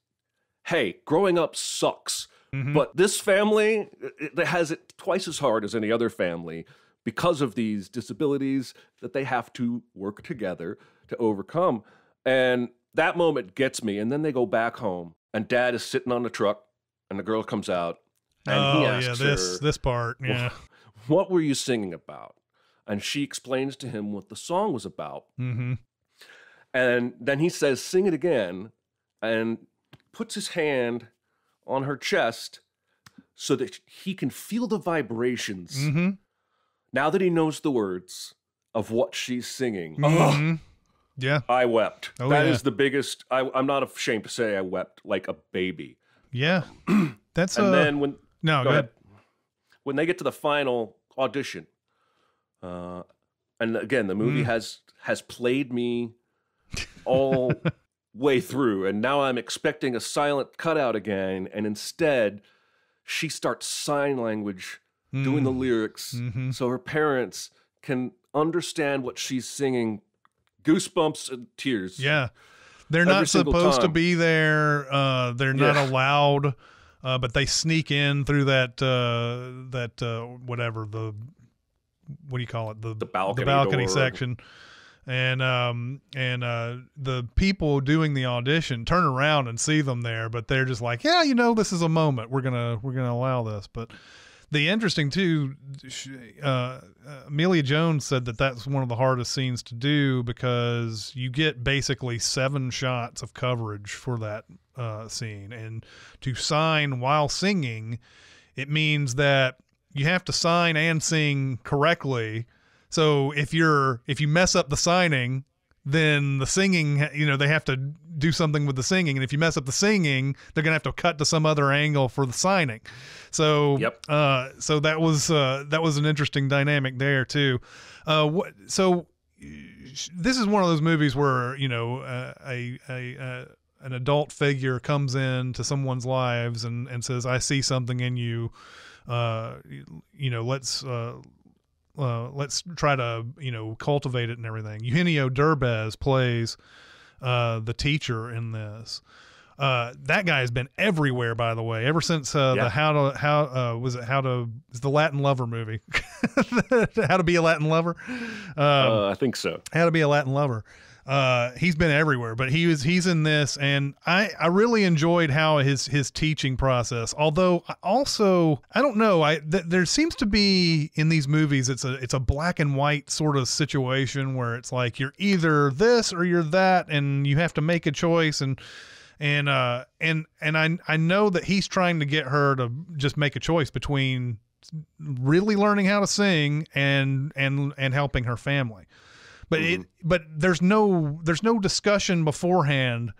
hey, growing up sucks. Mm-hmm. But this family it, uh, it has it twice as hard as any other family because of these disabilities that they have to work together to overcome. And that moment gets me. And then they go back home, and dad is sitting on the truck, and the girl comes out. And oh, he asks yeah, this, her, this part. Yeah. Well, what were you singing about? And she explains to him what the song was about. Mm-hmm. And then he says, sing it again. And puts his hand on her chest so that he can feel the vibrations mm-hmm. now that he knows the words of what she's singing. Mm-hmm. Yeah. I wept. Oh, that yeah. is the biggest. I, am not ashamed to say I wept like a baby. Yeah. That's and a, uh, then when no go, go ahead. ahead. when they get to the final audition, uh, and again the movie mm. has has played me all way through, and now I'm expecting a silent cutout again, and instead she starts sign language mm. doing the hmm. lyrics mm-hmm. so her parents can understand what she's singing. Goosebumps and tears. Yeah. They're not supposed time. to be there. Uh, they're not yeah. allowed, uh, but they sneak in through that uh, that uh, whatever the what do you call it the the balcony, the balcony section and um and uh the people doing the audition turn around and see them there but they're just like yeah you know this is a moment we're gonna we're gonna allow this but the interesting too uh, uh amelia jones said that that's one of the hardest scenes to do because you get basically seven shots of coverage for that uh scene and to sign while singing it means that you have to sign and sing correctly so if you're if you mess up the signing, then the singing, you know, they have to do something with the singing. And if you mess up the singing, they're gonna have to cut to some other angle for the signing. So, yep. Uh, so that was uh, that was an interesting dynamic there too. Uh, what so this is one of those movies where you know uh, a a uh, an adult figure comes into someone's lives and, and says, "I see something in you. Uh, you know, let's uh, let's try to you know cultivate it and everything. Eugenio Derbez plays uh, the teacher in this. Uh, that guy has been everywhere, by the way, ever since uh, yeah. the how to how uh, was it how to is the Latin lover movie, how to be a Latin lover. Uh, um, I think so. How to be a Latin lover uh, he's been everywhere, but he was he's in this, and I I really enjoyed how his his teaching process. Although I also I don't know I th- there seems to be in these movies it's a it's a black and white sort of situation where it's like you're either this or you're that, and you have to make a choice and and uh and and I I know that he's trying to get her to just make a choice between really learning how to sing and and and helping her family but mm-hmm. it but there's no there's no discussion beforehand.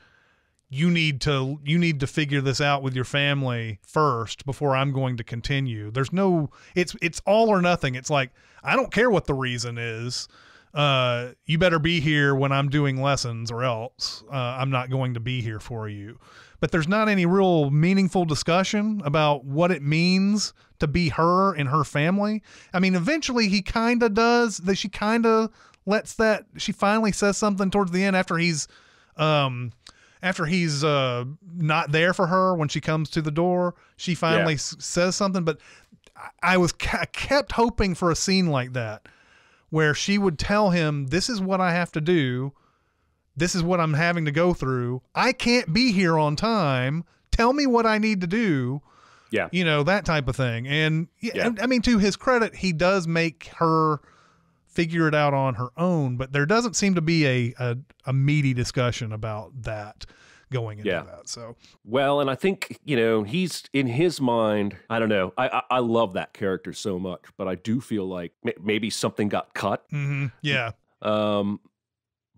You need to you need to figure this out with your family first before I'm going to continue. There's no it's it's all or nothing. It's like I don't care what the reason is. Uh, you better be here when I'm doing lessons, or else uh, I'm not going to be here for you. But there's not any real meaningful discussion about what it means to be her and her family. I mean, eventually he kind of does that. She kind of lets that she finally says something towards the end after he's um after he's uh not there for her when she comes to the door she finally yeah. s- says something but i, was ca- kept hoping for a scene like that where she would tell him this is what i have to do this is what i'm having to go through i can't be here on time tell me what i need to do yeah you know that type of thing and yeah. i mean to his credit he does make her figure it out on her own. But there doesn't seem to be a a, a meaty discussion about that going into yeah. that. So well, and I think you know he's in his mind. I don't know. I I, I love that character so much, but I do feel like maybe something got cut. Mm-hmm. Yeah. Um,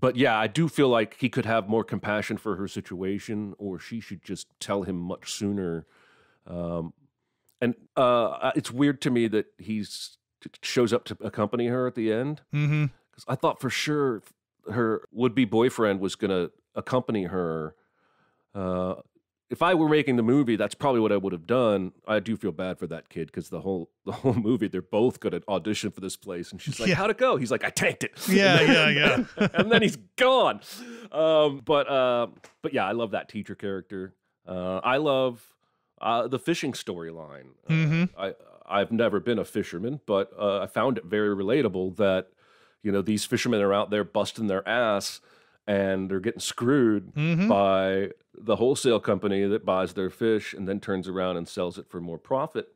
but yeah, I do feel like he could have more compassion for her situation, or she should just tell him much sooner. Um, and uh, it's weird to me that he's shows up to accompany her at the end. Because mm-hmm. I thought for sure her would be boyfriend was going to accompany her. Uh, if I were making the movie, that's probably what I would have done. I do feel bad for that kid because the whole the whole movie, they're both going to audition for this place, and she's like, yeah. "How'd it go?" He's like, "I tanked it." Yeah, then, yeah, yeah. and then he's gone. Um, but uh, but yeah, I love that teacher character. Uh, I love uh, the fishing storyline. Uh, mm-hmm. I I've never been a fisherman, but uh, I found it very relatable that you know these fishermen are out there busting their ass and they're getting screwed mm-hmm. by the wholesale company that buys their fish and then turns around and sells it for more profit.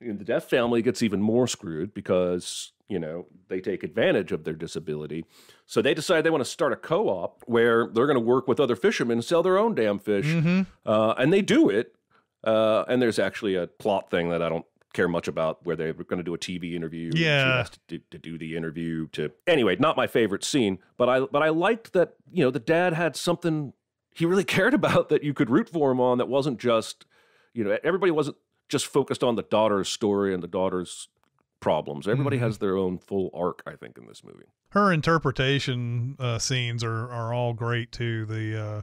And the deaf family gets even more screwed because you know they take advantage of their disability. So they decide they want to start a co-op where they're going to work with other fishermen and sell their own damn fish, mm-hmm. uh, and they do it. Uh, and there's actually a plot thing that I don't care much about where they were going to do a TV interview. Yeah, to, to, do the interview. To anyway, not my favorite scene, but I but I liked that you know the dad had something he really cared about that you could root for him on that wasn't just you know everybody wasn't just focused on the daughter's story and the daughter's problems. Everybody mm-hmm. has their own full arc, I think, in this movie. Her interpretation uh, scenes are are all great too. The uh,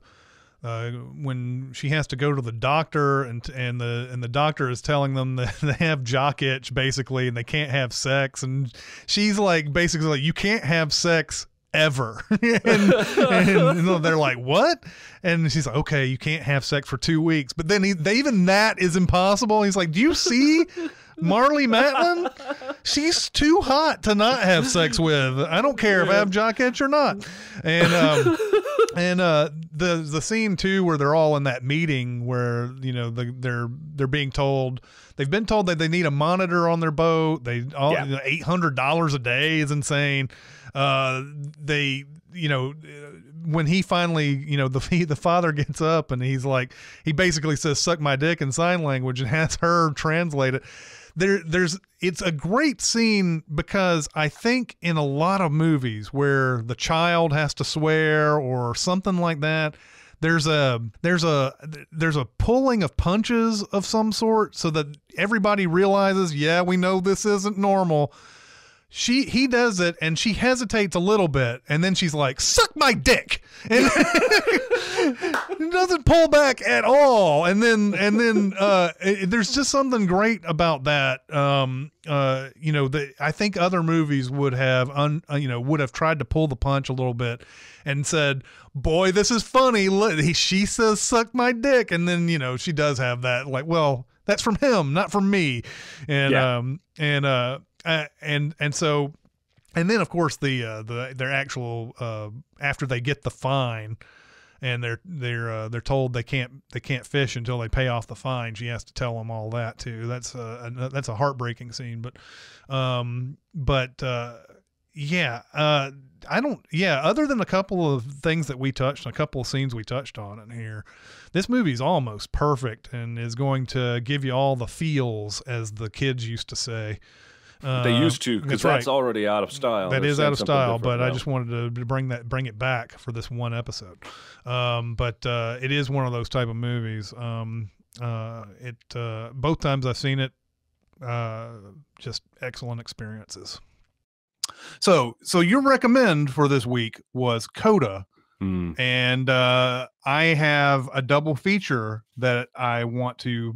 uh, when she has to go to the doctor and and the and the doctor is telling them that they have jock itch basically and they can't have sex and she's like basically like you can't have sex ever and, and, and, they're like what and she's like okay you can't have sex for two weeks but then he, they, even that is impossible he's like do you see Marley Matlin, she's too hot to not have sex with. I don't care if I have jock itch or not. And um, and uh, the the scene too where they're all in that meeting where you know the, they're they're being told they've been told that they need a monitor on their boat they all yeah. eight hundred dollars a day is insane uh, they you know when he finally you know the he, the father gets up and he's like he basically says suck my dick in sign language and has her translate it there there's it's a great scene because I think in a lot of movies where the child has to swear or something like that, there's a there's a there's a pulling of punches of some sort so that everybody realizes yeah we know this isn't normal she he does it and she hesitates a little bit and then she's like suck my dick and doesn't pull back at all and then and then uh, it, there's just something great about that um, uh, you know that i think other movies would have un, uh, you know would have tried to pull the punch a little bit and said boy this is funny Look, he, she says suck my dick and then you know she does have that like well that's from him not from me and yeah. um and uh uh, and and so and then of course the uh, the their actual uh, after they get the fine and they're they're uh, they're told they can't they can't fish until they pay off the fine. She has to tell them all that too. That's a, that's a heartbreaking scene, but um, but uh, yeah, uh, I don't yeah. Other than a couple of things that we touched, a couple of scenes we touched on in here, this movie's almost perfect and is going to give you all the feels, as the kids used to say. Uh, they used to because that's, that's right. already out of style. That is out of style, but now. I just wanted to bring that bring it back for this one episode. Um, but uh, it is one of those type of movies. Um, uh, it uh, both times I've seen it, uh, just excellent experiences. So, so your recommend for this week was Coda, mm. and uh, I have a double feature that I want to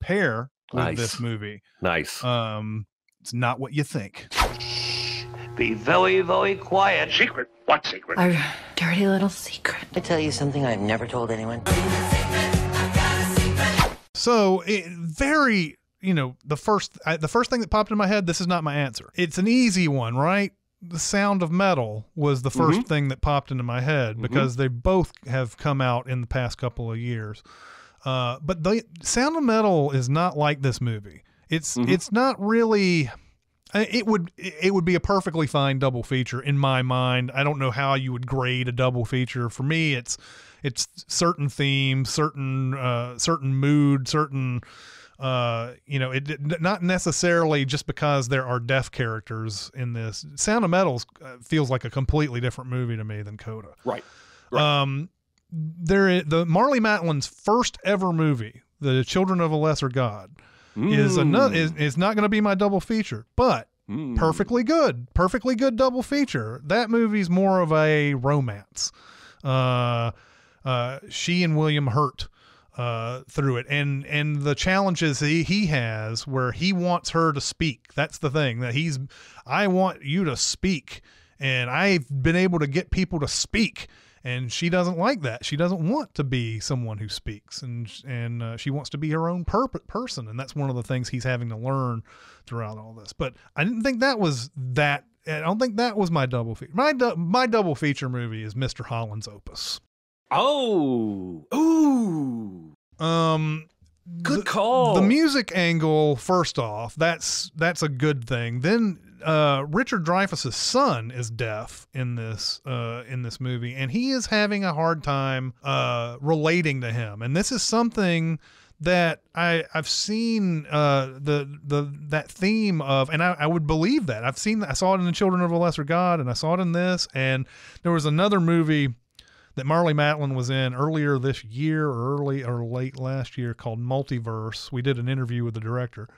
pair with nice. this movie. Nice. Um, it's not what you think. Be very, very quiet. Secret? What secret? Our dirty little secret. I tell you something I've never told anyone. So, it, very, you know, the first I, the first thing that popped in my head, this is not my answer. It's an easy one, right? The Sound of Metal was the 1st mm-hmm. thing that popped into my head mm-hmm. because mm-hmm. they both have come out in the past couple of years. Uh, but the Sound of Metal is not like this movie. It's mm-hmm. it's not really uh, it would it would be a perfectly fine double feature in my mind. I don't know how you would grade a double feature. For me, it's it's certain themes, certain uh, certain mood, certain uh, you know, it not necessarily just because there are deaf characters in this. Sound of Metals uh, feels like a completely different movie to me than Coda. Right. right. Um, There the Marley Matlin's first ever movie, The Children of a Lesser God mm. is another is, is not going to be my double feature, but mm. perfectly good, perfectly good double feature. That movie's more of a romance. Uh, uh, she and William Hurt. Uh, through it and and the challenges he, he has where he wants her to speak that's the thing that he's i want you to speak and i've been able to get people to speak and she doesn't like that. She doesn't want to be someone who speaks, and and uh, she wants to be her own per- person, and that's one of the things he's having to learn throughout all this. But I didn't think that was that. I don't think that was my double feature. My du- my double feature movie is Mr. Holland's Opus. Oh, ooh, um, good call. The, the music angle, first off, that's that's a good thing. Then uh, Richard Dreyfuss's son is deaf in this uh, in this movie, and he is having a hard time uh, relating to him. And this is something that I I've seen uh, the the that theme of, and I, I would believe that I've seen I saw it in the Children of a Lesser God, and I saw it in this, and there was another movie that Marley Matlin was in earlier this year, or early or late last year, called Multiverse. We did an interview with the director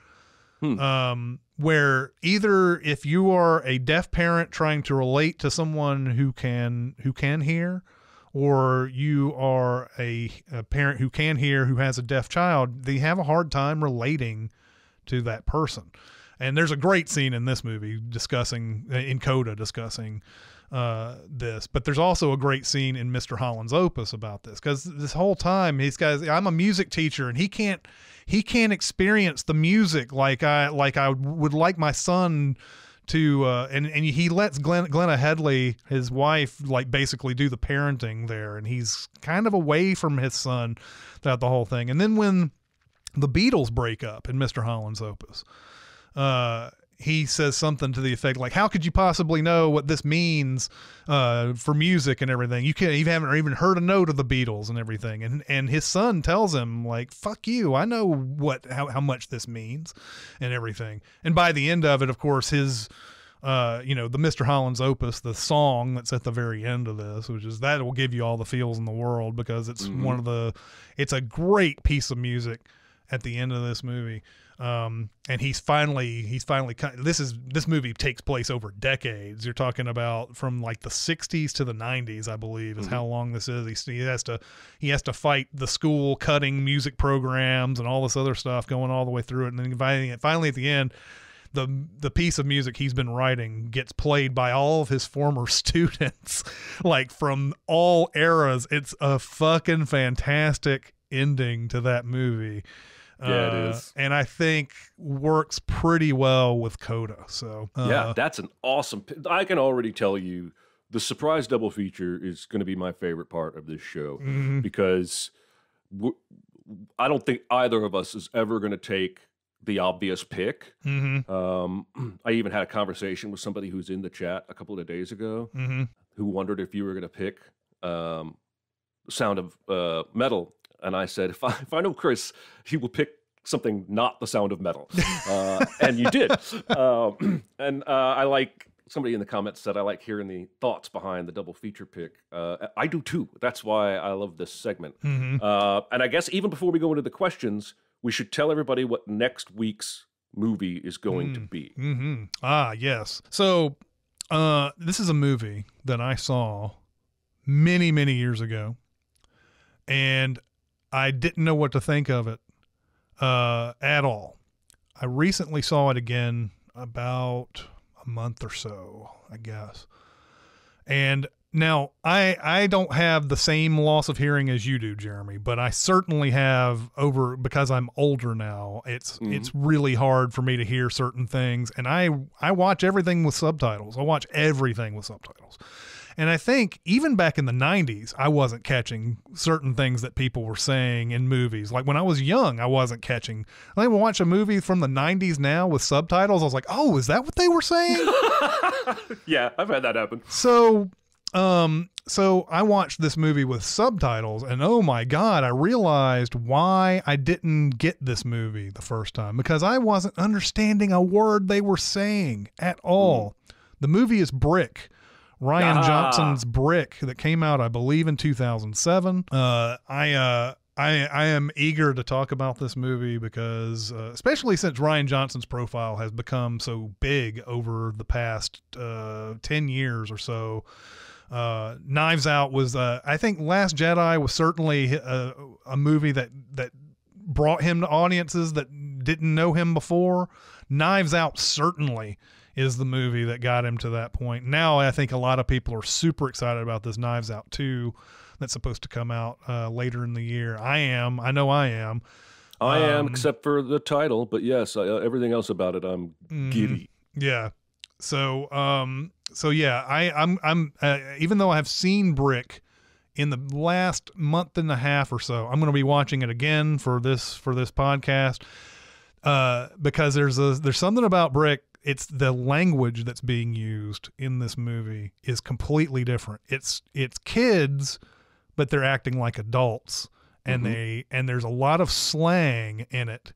hmm. um, where either if you are a deaf parent trying to relate to someone who can who can hear, or you are a, a parent who can hear who has a deaf child, they have a hard time relating to that person. And there's a great scene in this movie discussing in Coda discussing uh, this. But there's also a great scene in Mr. Holland's opus about this because this whole time he's guys, I'm a music teacher and he can't he can't experience the music like I like I would like my son to uh, and and he lets Glenn, Glenna Headley, his wife, like basically do the parenting there, and he's kind of away from his son throughout the whole thing. And then when the Beatles break up in Mr. Holland's opus, uh, he says something to the effect like, "How could you possibly know what this means uh, for music and everything? You can't even haven't even heard a note of the Beatles and everything." And and his son tells him like, "Fuck you! I know what how how much this means and everything." And by the end of it, of course, his uh, you know, the Mr. Holland's opus, the song that's at the very end of this, which is that will give you all the feels in the world because it's mm-hmm. one of the, it's a great piece of music at the end of this movie. Um, and he's finally he's finally this is this movie takes place over decades. You're talking about from like the 60s to the 90s, I believe, is mm-hmm. how long this is. He, he has to he has to fight the school cutting music programs and all this other stuff going all the way through it, and then finally, finally at the end the the piece of music he's been writing gets played by all of his former students like from all eras it's a fucking fantastic ending to that movie yeah, it uh, is. and I think works pretty well with Coda. So uh, yeah, that's an awesome. I can already tell you the surprise double feature is going to be my favorite part of this show mm-hmm. because I I don't think either of us is ever going to take the obvious pick. Mm-hmm. Um, I even had a conversation with somebody who's in the chat a couple of days ago mm-hmm. who wondered if you were going to pick um, Sound of uh, Metal and I said, if I, if I know Chris, he will pick something not the sound of metal. Uh, and you did. Uh, and uh, I like somebody in the comments said I like hearing the thoughts behind the double feature pick. Uh, I do too. That's why I love this segment. Mm-hmm. Uh, and I guess even before we go into the questions, we should tell everybody what next week's movie is going mm-hmm. to mm. be. Mm-hmm. Ah, yes. So uh, this is a movie that I saw many, many years ago. And I didn't know what to think of it uh, at all. I recently saw it again about a month or so, I guess. And now I I don't have the same loss of hearing as you do, Jeremy, but I certainly have over because I'm older now. It's mm-hmm. it's really hard for me to hear certain things, and I I watch everything with subtitles. I watch everything with subtitles. And I think even back in the 90s, I wasn't catching certain things that people were saying in movies. Like when I was young, I wasn't catching. I even we watch a movie from the 90s now with subtitles. I was like, oh, is that what they were saying? yeah, I've had that happen. So, um, so I watched this movie with subtitles, and oh my God, I realized why I didn't get this movie the first time because I wasn't understanding a word they were saying at all. Mm. The movie is Brick Ryan ah. Johnson's Brick that came out, I believe, in 2007. Uh, I, uh, I, I am eager to talk about this movie because, uh, especially since Ryan Johnson's profile has become so big over the past uh, 10 years or so. Uh, Knives Out was, uh, I think, Last Jedi was certainly a, a movie that that brought him to audiences that didn't know him before. Knives Out certainly is the movie that got him to that point. Now I think a lot of people are super excited about this Knives Out 2 that's supposed to come out uh, later in the year. I am. I know I am. I um, am, except for the title. But yes, I, uh, everything else about it, I'm mm-hmm. giddy. Yeah. So, um, so yeah, I, I'm, I'm, uh, even though I have seen Brick in the last month and a half or so, I'm going to be watching it again for this for this podcast uh, because there's a there's something about Brick it's the language that's being used in this movie is completely different. It's it's kids, but they're acting like adults, and mm-hmm. they and there's a lot of slang in it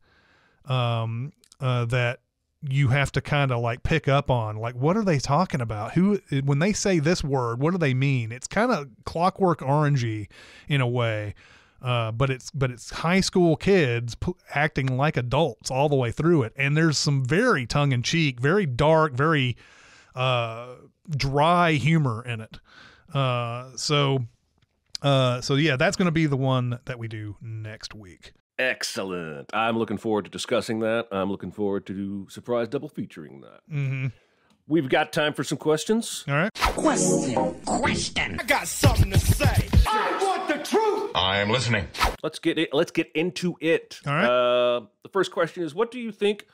um, uh, that you have to kind of like pick up on like what are they talking about who when they say this word what do they mean it's kind of clockwork orangey in a way uh, but it's but it's high school kids p- acting like adults all the way through it, and there's some very tongue in cheek, very dark, very uh, dry humor in it. Uh, so uh, so yeah, that's going to be the one that we do next week. Excellent. I'm looking forward to discussing that. I'm looking forward to surprise double featuring that. Mm-hmm. We've got time for some questions. All right. Question. Question. I got something to say. I want the truth. I am listening. Let's get it. Let's get into it. All right. Uh, the first question is: What do you think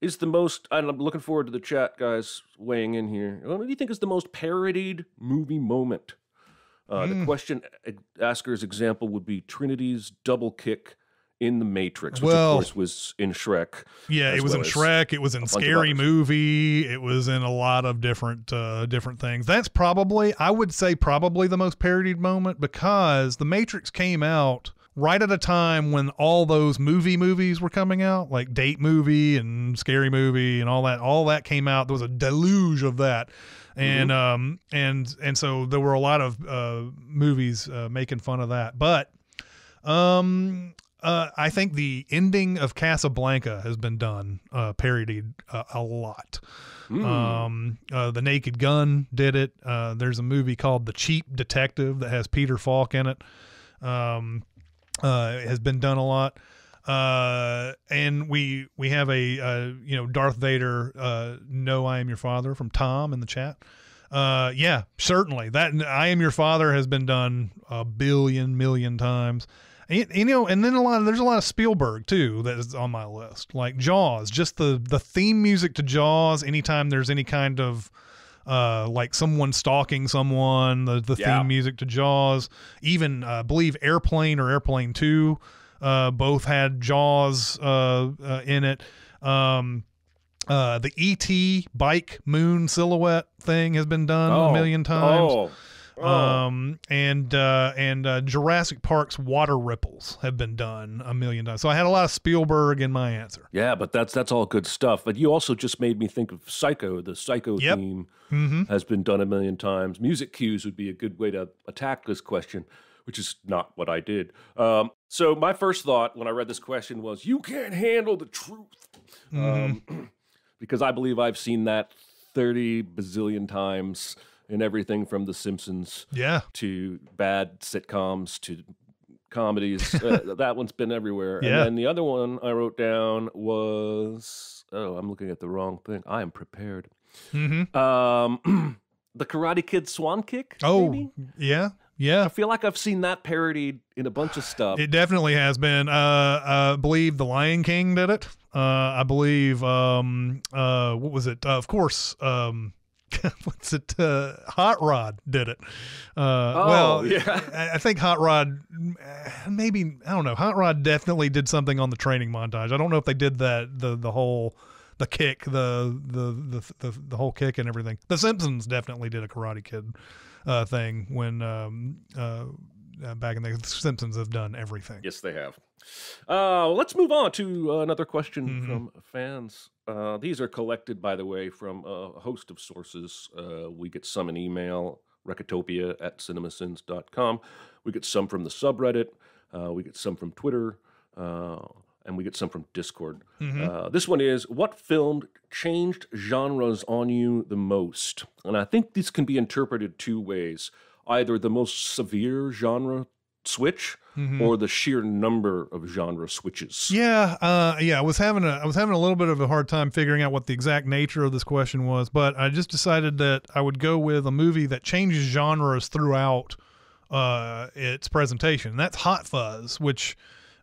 is the most? I'm looking forward to the chat guys weighing in here. What do you think is the most parodied movie moment? Uh, mm. The hmm. question asker's example would be Trinity's double kick in the Matrix, which well, of course was in Shrek. Yeah, it was well in Shrek. It was in Scary Movie. It was in a lot of different uh, different things. That's probably I would say probably the most parodied moment because the Matrix came out right at a time when all those movie movies were coming out, like Date Movie and Scary Movie and all that. All that came out. There was a deluge of that. And mm-hmm. um and and so there were a lot of uh, movies uh, making fun of that, but um, uh, I think the ending of Casablanca has been done uh, parodied uh, a lot. Mm. Um, uh, the Naked Gun did it. Uh, there's a movie called The Cheap Detective that has Peter Falk in it. Um, uh, it has been done a lot. and we we have a you know Darth Vader. no, I am your father from Tom in the chat. Uh, yeah, certainly. That I am your father has been done a billion million times. And, you know, and then a lot of, there's a lot of Spielberg too that is on my list, like Jaws. Just the the theme music to Jaws. Anytime there's any kind of uh, like someone stalking someone, the, the yeah. theme music to Jaws. Even uh, believe Airplane or Airplane Two, uh, both had Jaws uh, uh, in it. Um, uh, the ET bike moon silhouette thing has been done oh. a million times. Oh. Oh. Um, and uh, and uh, Jurassic Park's water ripples have been done a million times. So I had a lot of Spielberg in my answer. Yeah, but that's that's all good stuff. But you also just made me think of Psycho. The Psycho yep. theme mm-hmm. has been done a million times. Music cues would be a good way to attack this question which is not what I did. Um, so my first thought when I read this question was, "You can't handle the truth," mm. um, because I believe I've seen that thirty bazillion times in everything from The Simpsons, yeah, to bad sitcoms to comedies. uh, that one's been everywhere. Yeah. And then the other one I wrote down was oh, I'm looking at the wrong thing. I am prepared. Mm-hmm. Um, the Karate Kid Swan Kick. Oh, maybe? yeah. Yeah. I feel like I've seen that parodied in a bunch of stuff. It definitely has been. Uh, uh I believe The Lion King did it. Uh, I believe, um, uh, what was it? Uh, of course, um, what's it? Uh, Hot Rod did it. Uh, oh, well, yeah. I, think Hot Rod, uh, maybe I don't know. Hot Rod definitely did something on the training montage. I don't know if they did that the the whole the kick the the the the, the whole kick and everything. The Simpsons definitely did a Karate Kid uh, thing when. Um, uh, uh back in the, Simpsons have done everything. Yes, they have. Uh, let's move on to uh, another question mm-hmm. from fans. Uh, these are collected, by the way, from a host of sources. Uh, we get some in email, recotopia at cinemasins.com. We get some from the subreddit. Uh, we get some from Twitter. Uh, and we get some from Discord. Mm-hmm. Uh, this one is What film changed genres on you the most? And I think this can be interpreted two ways either the most severe genre switch mm-hmm. or the sheer number of genre switches. Yeah, uh, yeah. I was having a I was having a little bit of a hard time figuring out what the exact nature of this question was, but I just decided that I would go with a movie that changes genres throughout uh, its presentation. And that's Hot Fuzz, which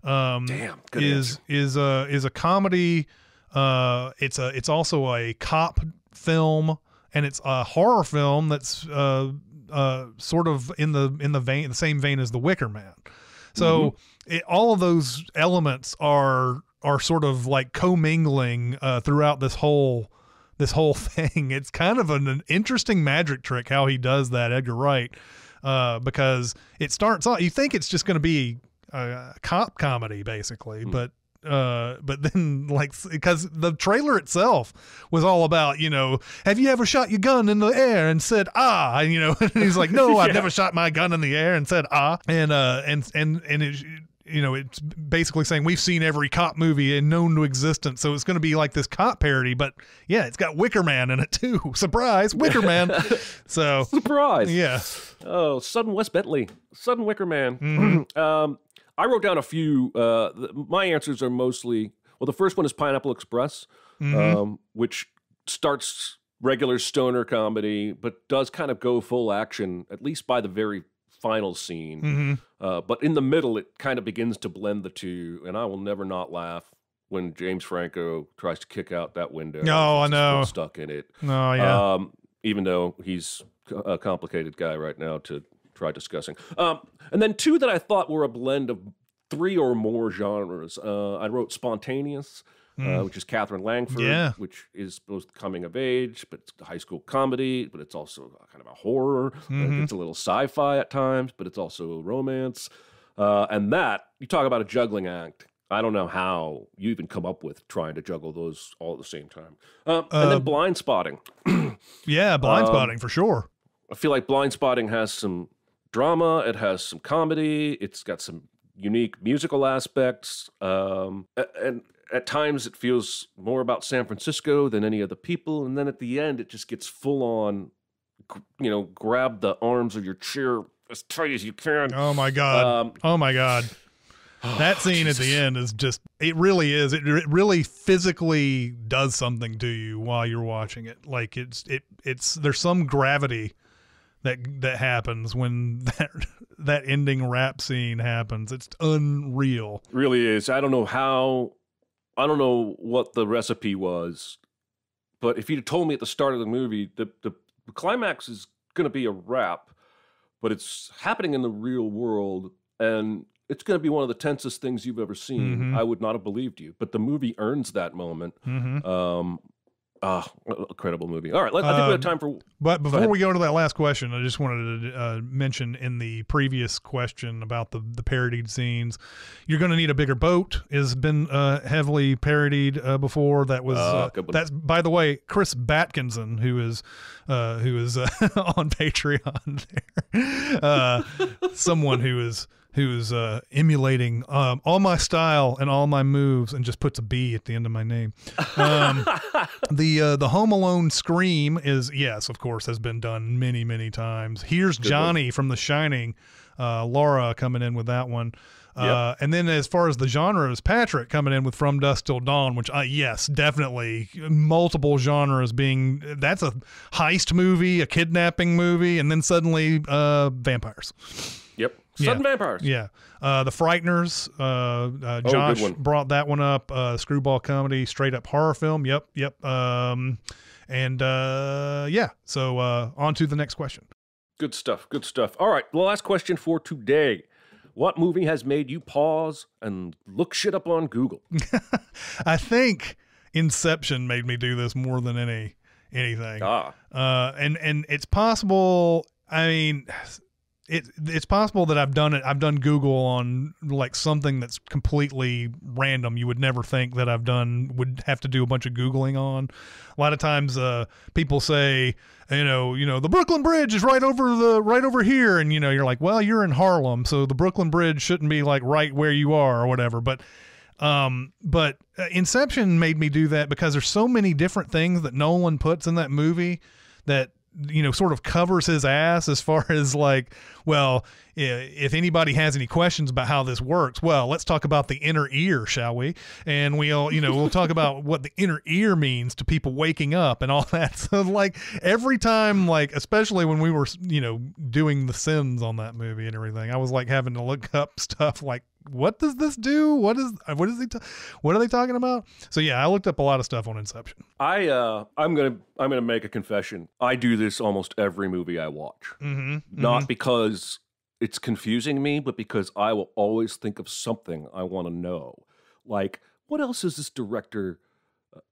um, Damn, is is a is a comedy. Uh, it's a it's also a cop film and it's a horror film that's uh, uh, sort of in the in the vein the same vein as The Wicker Man. So mm-hmm. it, all of those elements are are sort of like commingling uh, throughout this whole this whole thing. It's kind of an, an interesting magic trick how he does that, Edgar Wright, uh, because it starts off. You think it's just going to be a cop comedy basically, mm. but uh, but then like because the trailer itself was all about you know have you ever shot your gun in the air and said ah and you know and he's like no I've never shot my gun in the air and said ah and uh and and and it you know, it's basically saying we've seen every cop movie and known to existence, so it's going to be like this cop parody. But yeah, it's got Wicker Man in it too. Surprise, Wicker Man. so surprise. Yeah. Oh, sudden West Bentley, sudden Wicker Man. Mm-hmm. um, I wrote down a few. Uh, my answers are mostly well. The first one is Pineapple Express, mm-hmm. um, which starts regular stoner comedy, but does kind of go full action at least by the very final scene. Mm-hmm. Uh, but in the middle, it kind of begins to blend the two, and I will never not laugh when James Franco tries to kick out that window. No, I know. Stuck in it. No, yeah. Um, even though he's a complicated guy right now to try discussing. Um, and then two that I thought were a blend of three or more genres. Uh, I wrote Spontaneous, mm. uh, hmm. which is Catherine Langford, yeah. which is both coming of age, but it's high school comedy, but it's also kind of a horror. Mm-hmm. It's a little sci fi at times, but it's also romance. Uh, and that, you talk about a juggling act. I don't know how you even come up with trying to juggle those all at the same time. Um, and then um, blind spotting. yeah, blind um, spotting um, for sure. I feel like blind spotting has some drama. It has some comedy. It's got some unique musical aspects. Um, and at times it feels more about San Francisco than any other people. And then at the end, it just gets full on, you know, grab the arms of your chair as tight as you can. Oh my God. Um, oh my God. That scene at the end is just, it really is. It, it really physically does something to you while you're watching it. Like it's, it, it's, there's some gravity that that happens when that that ending rap scene happens. It's unreal. really is. I don't know how I don't know what the recipe was, but if you'd told me at the start of the movie the the climax is going to be a rap, but it's happening in the real world and it's going to be one of the tensest things you've ever seen. Mm-hmm. I would not have believed you, but the movie earns that moment. Mm-hmm. Um, Oh, incredible movie. All right, let, I think we have um, time for. But before we go into that last question, I just wanted to uh, mention in the previous question about the the parodied scenes, you're going to need a bigger boat. Has been uh, heavily parodied uh, before. That was ah, uh, that's by the way, Chris Batkinson, who is uh, who is uh, on Patreon there, someone who is who's uh, emulating um, all my style and all my moves and just puts a B at the end of my name. Um, the uh, the Home Alone scream is yes, of course, has been done many many times. Here's Good Johnny one. from The Shining. Uh, Laura coming in with that one. Yep. Uh, and then as far as the genres, Patrick coming in with From Dusk Till Dawn, which uh, yes, definitely multiple genres being that's a heist movie, a kidnapping movie, and then suddenly uh, vampires. Sudden yeah. Vampires. Yeah. Uh, the Frighteners. Uh, uh, oh, Josh oh, brought that one up. Uh, screwball comedy, straight up horror film. Yep. Yep. Um, and uh, yeah. So uh, on to the next question. Good stuff. Good stuff. All right. Last question for today. What movie has made you pause and look shit up on Google? I think Inception made me do this more than any anything. Ah. and and it's possible. I mean, it it's possible that I've done it. I've done Google on like something that's completely random. You would never think that I've done would have to do a bunch of googling on. A lot of times, uh, people say, you know, you know, the Brooklyn Bridge is right over the right over here, and you know, you're like, well, you're in Harlem, so the Brooklyn Bridge shouldn't be like right where you are or whatever. But um, but uh, Inception made me do that because there's so many different things that Nolan puts in that movie that you know sort of covers his ass as far as like well, if anybody has any questions about how this works, well, let's talk about the inner ear, shall we? And we'll, you know, we'll talk about what the inner ear means to people waking up and all that. So, like, every time, like, especially when we were, you know, doing the sins on that movie and everything, I was like having to look up stuff like, what does this do? What is what is he? what are they talking about? So yeah, I looked up a lot of stuff on Inception. I uh, I'm gonna I'm gonna make a confession. I do this almost every movie I watch, mm-hmm. not mm-hmm. because because it's confusing me, but because I will always think of something I want to know. Like, what else has this director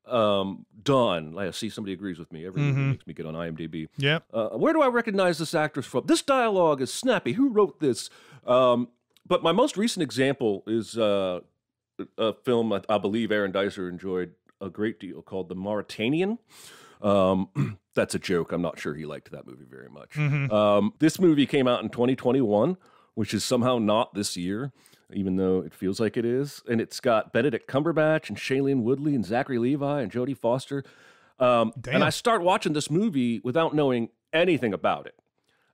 uh, um, done? I see somebody agrees with me. Everything mm-hmm. makes me get on IMDb. Yeah. Uh, where do I recognize this actress from? This dialogue is snappy. Who wrote this? Um, but my most recent example is uh, a film I, I believe Aaron Dicer enjoyed a great deal called The Mauritanian. Um, that's a joke. I'm not sure he liked that movie very much. Mm-hmm. Um, this movie came out in 2021, which is somehow not this year, even though it feels like it is. And it's got Benedict Cumberbatch and Shailene Woodley and Zachary Levi and Jodie Foster. Um, and I start watching this movie without knowing anything about it.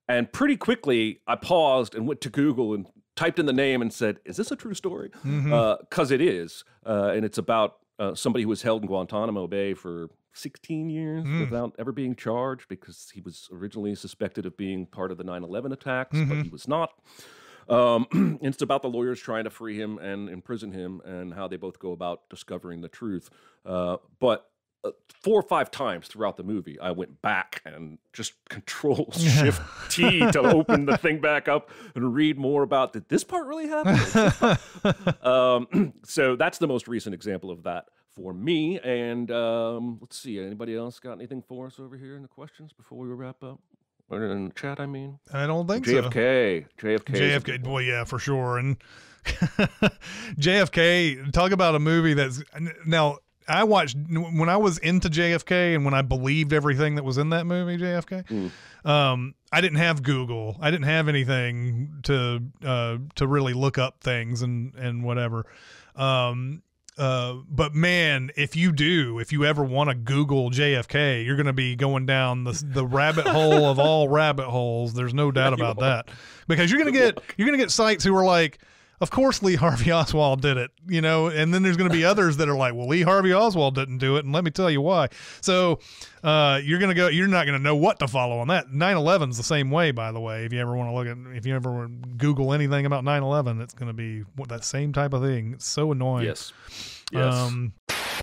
And pretty quickly, I paused and went to Google and typed in the name and said, "Is this a true story?" Because mm-hmm. uh, it is, uh, and it's about uh, somebody who was held in Guantanamo Bay for 16 years mm. without ever being charged because he was originally suspected of being part of the 9 11 attacks, mm-hmm. but he was not. Um, it's about the lawyers trying to free him and imprison him and how they both go about discovering the truth. Uh, but uh, four or five times throughout the movie, I went back and just control shift T to open the thing back up and read more about did this part really happen? um, so that's the most recent example of that for me. And um, let's see, anybody else got anything for us over here in the questions before we wrap up? Or in the chat, I mean. I don't think JFK, so. JFK. JFK. JFK. Boy, yeah, for sure. And JFK, talk about a movie that's now. I watched when I was into JFK and when I believed everything that was in that movie, JFK. Mm. Um, I didn't have Google. I didn't have anything to uh, to really look up things and and whatever. Um, uh, but man, if you do, if you ever want to Google JFK, you're going to be going down the the rabbit hole of all rabbit holes. There's no doubt about that, because you're going to get you're going to get sites who are like, of course Lee Harvey Oswald did it, you know, and then there's going to be others that are like, well, Lee Harvey Oswald didn't do it, and let me tell you why. So uh, you're going to go, you're not going to know what to follow on that. 9 11 is the same way, by the way. If you ever want to look at, if you ever Google anything about 9/11, it's going to be that same type of thing. It's so annoying. Yes. Um,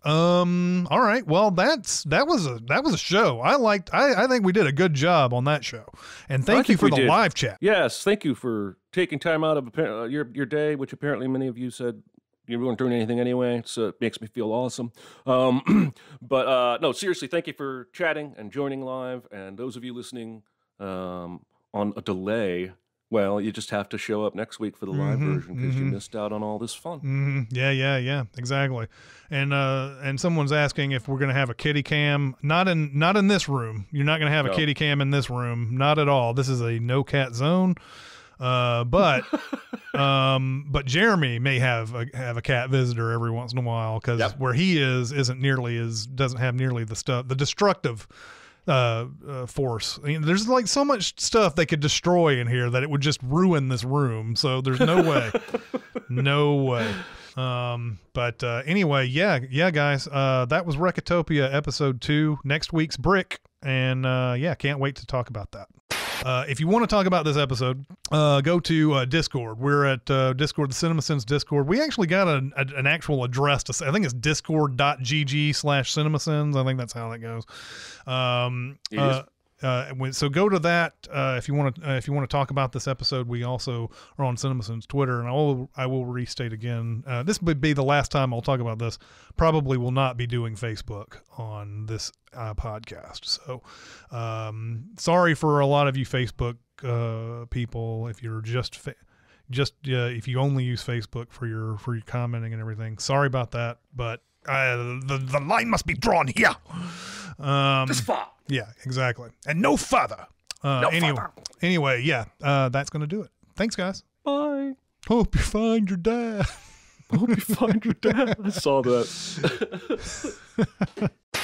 um all right well that's that was a that was a show i liked i i think we did a good job on that show and thank I you for the did. live chat yes thank you for taking time out of uh, your your day which apparently many of you said you weren't doing anything anyway, so it makes me feel awesome. Um, but uh, no, seriously, thank you for chatting and joining live, and those of you listening um, on a delay. Well, you just have to show up next week for the live mm-hmm, version because mm-hmm. you missed out on all this fun. Mm-hmm. Yeah, yeah, yeah, exactly. And uh, and someone's asking if we're going to have a kitty cam. Not in not in this room. You're not going to have no. a kitty cam in this room. Not at all. This is a no cat zone. Uh, but um, but Jeremy may have a, have a cat visitor every once in a while because yep. where he is isn't nearly as doesn't have nearly the stuff the destructive uh, uh, force. I mean, there's like so much stuff they could destroy in here that it would just ruin this room. So there's no way, no way. Um, but uh, anyway, yeah, yeah, guys, uh, that was Recotopia episode two. Next week's Brick. And uh, yeah, can't wait to talk about that. Uh, if you want to talk about this episode, uh, go to uh, Discord. We're at uh, Discord, the CinemaSins Discord. We actually got a, an actual address to say. I think it's discord.gg slash CinemaSins. I think that's how that goes. Um, uh, uh, so go to that uh, if you want to uh, if you want to talk about this episode. We also are on CinemaSins Twitter, and I will I will restate again. Uh, this would be the last time I'll talk about this. Probably will not be doing Facebook on this uh, podcast. So um, sorry for a lot of you Facebook uh, people if you're just. Fa- just if you only use Facebook for your for your commenting and everything, sorry about that. But the the line must be drawn here. Um, this far. Yeah, exactly. And no father. Uh, no anyway, father. Anyway, yeah, uh, that's going to do it. Thanks, guys. Bye. Hope you find your dad. Hope you find your dad. I saw that.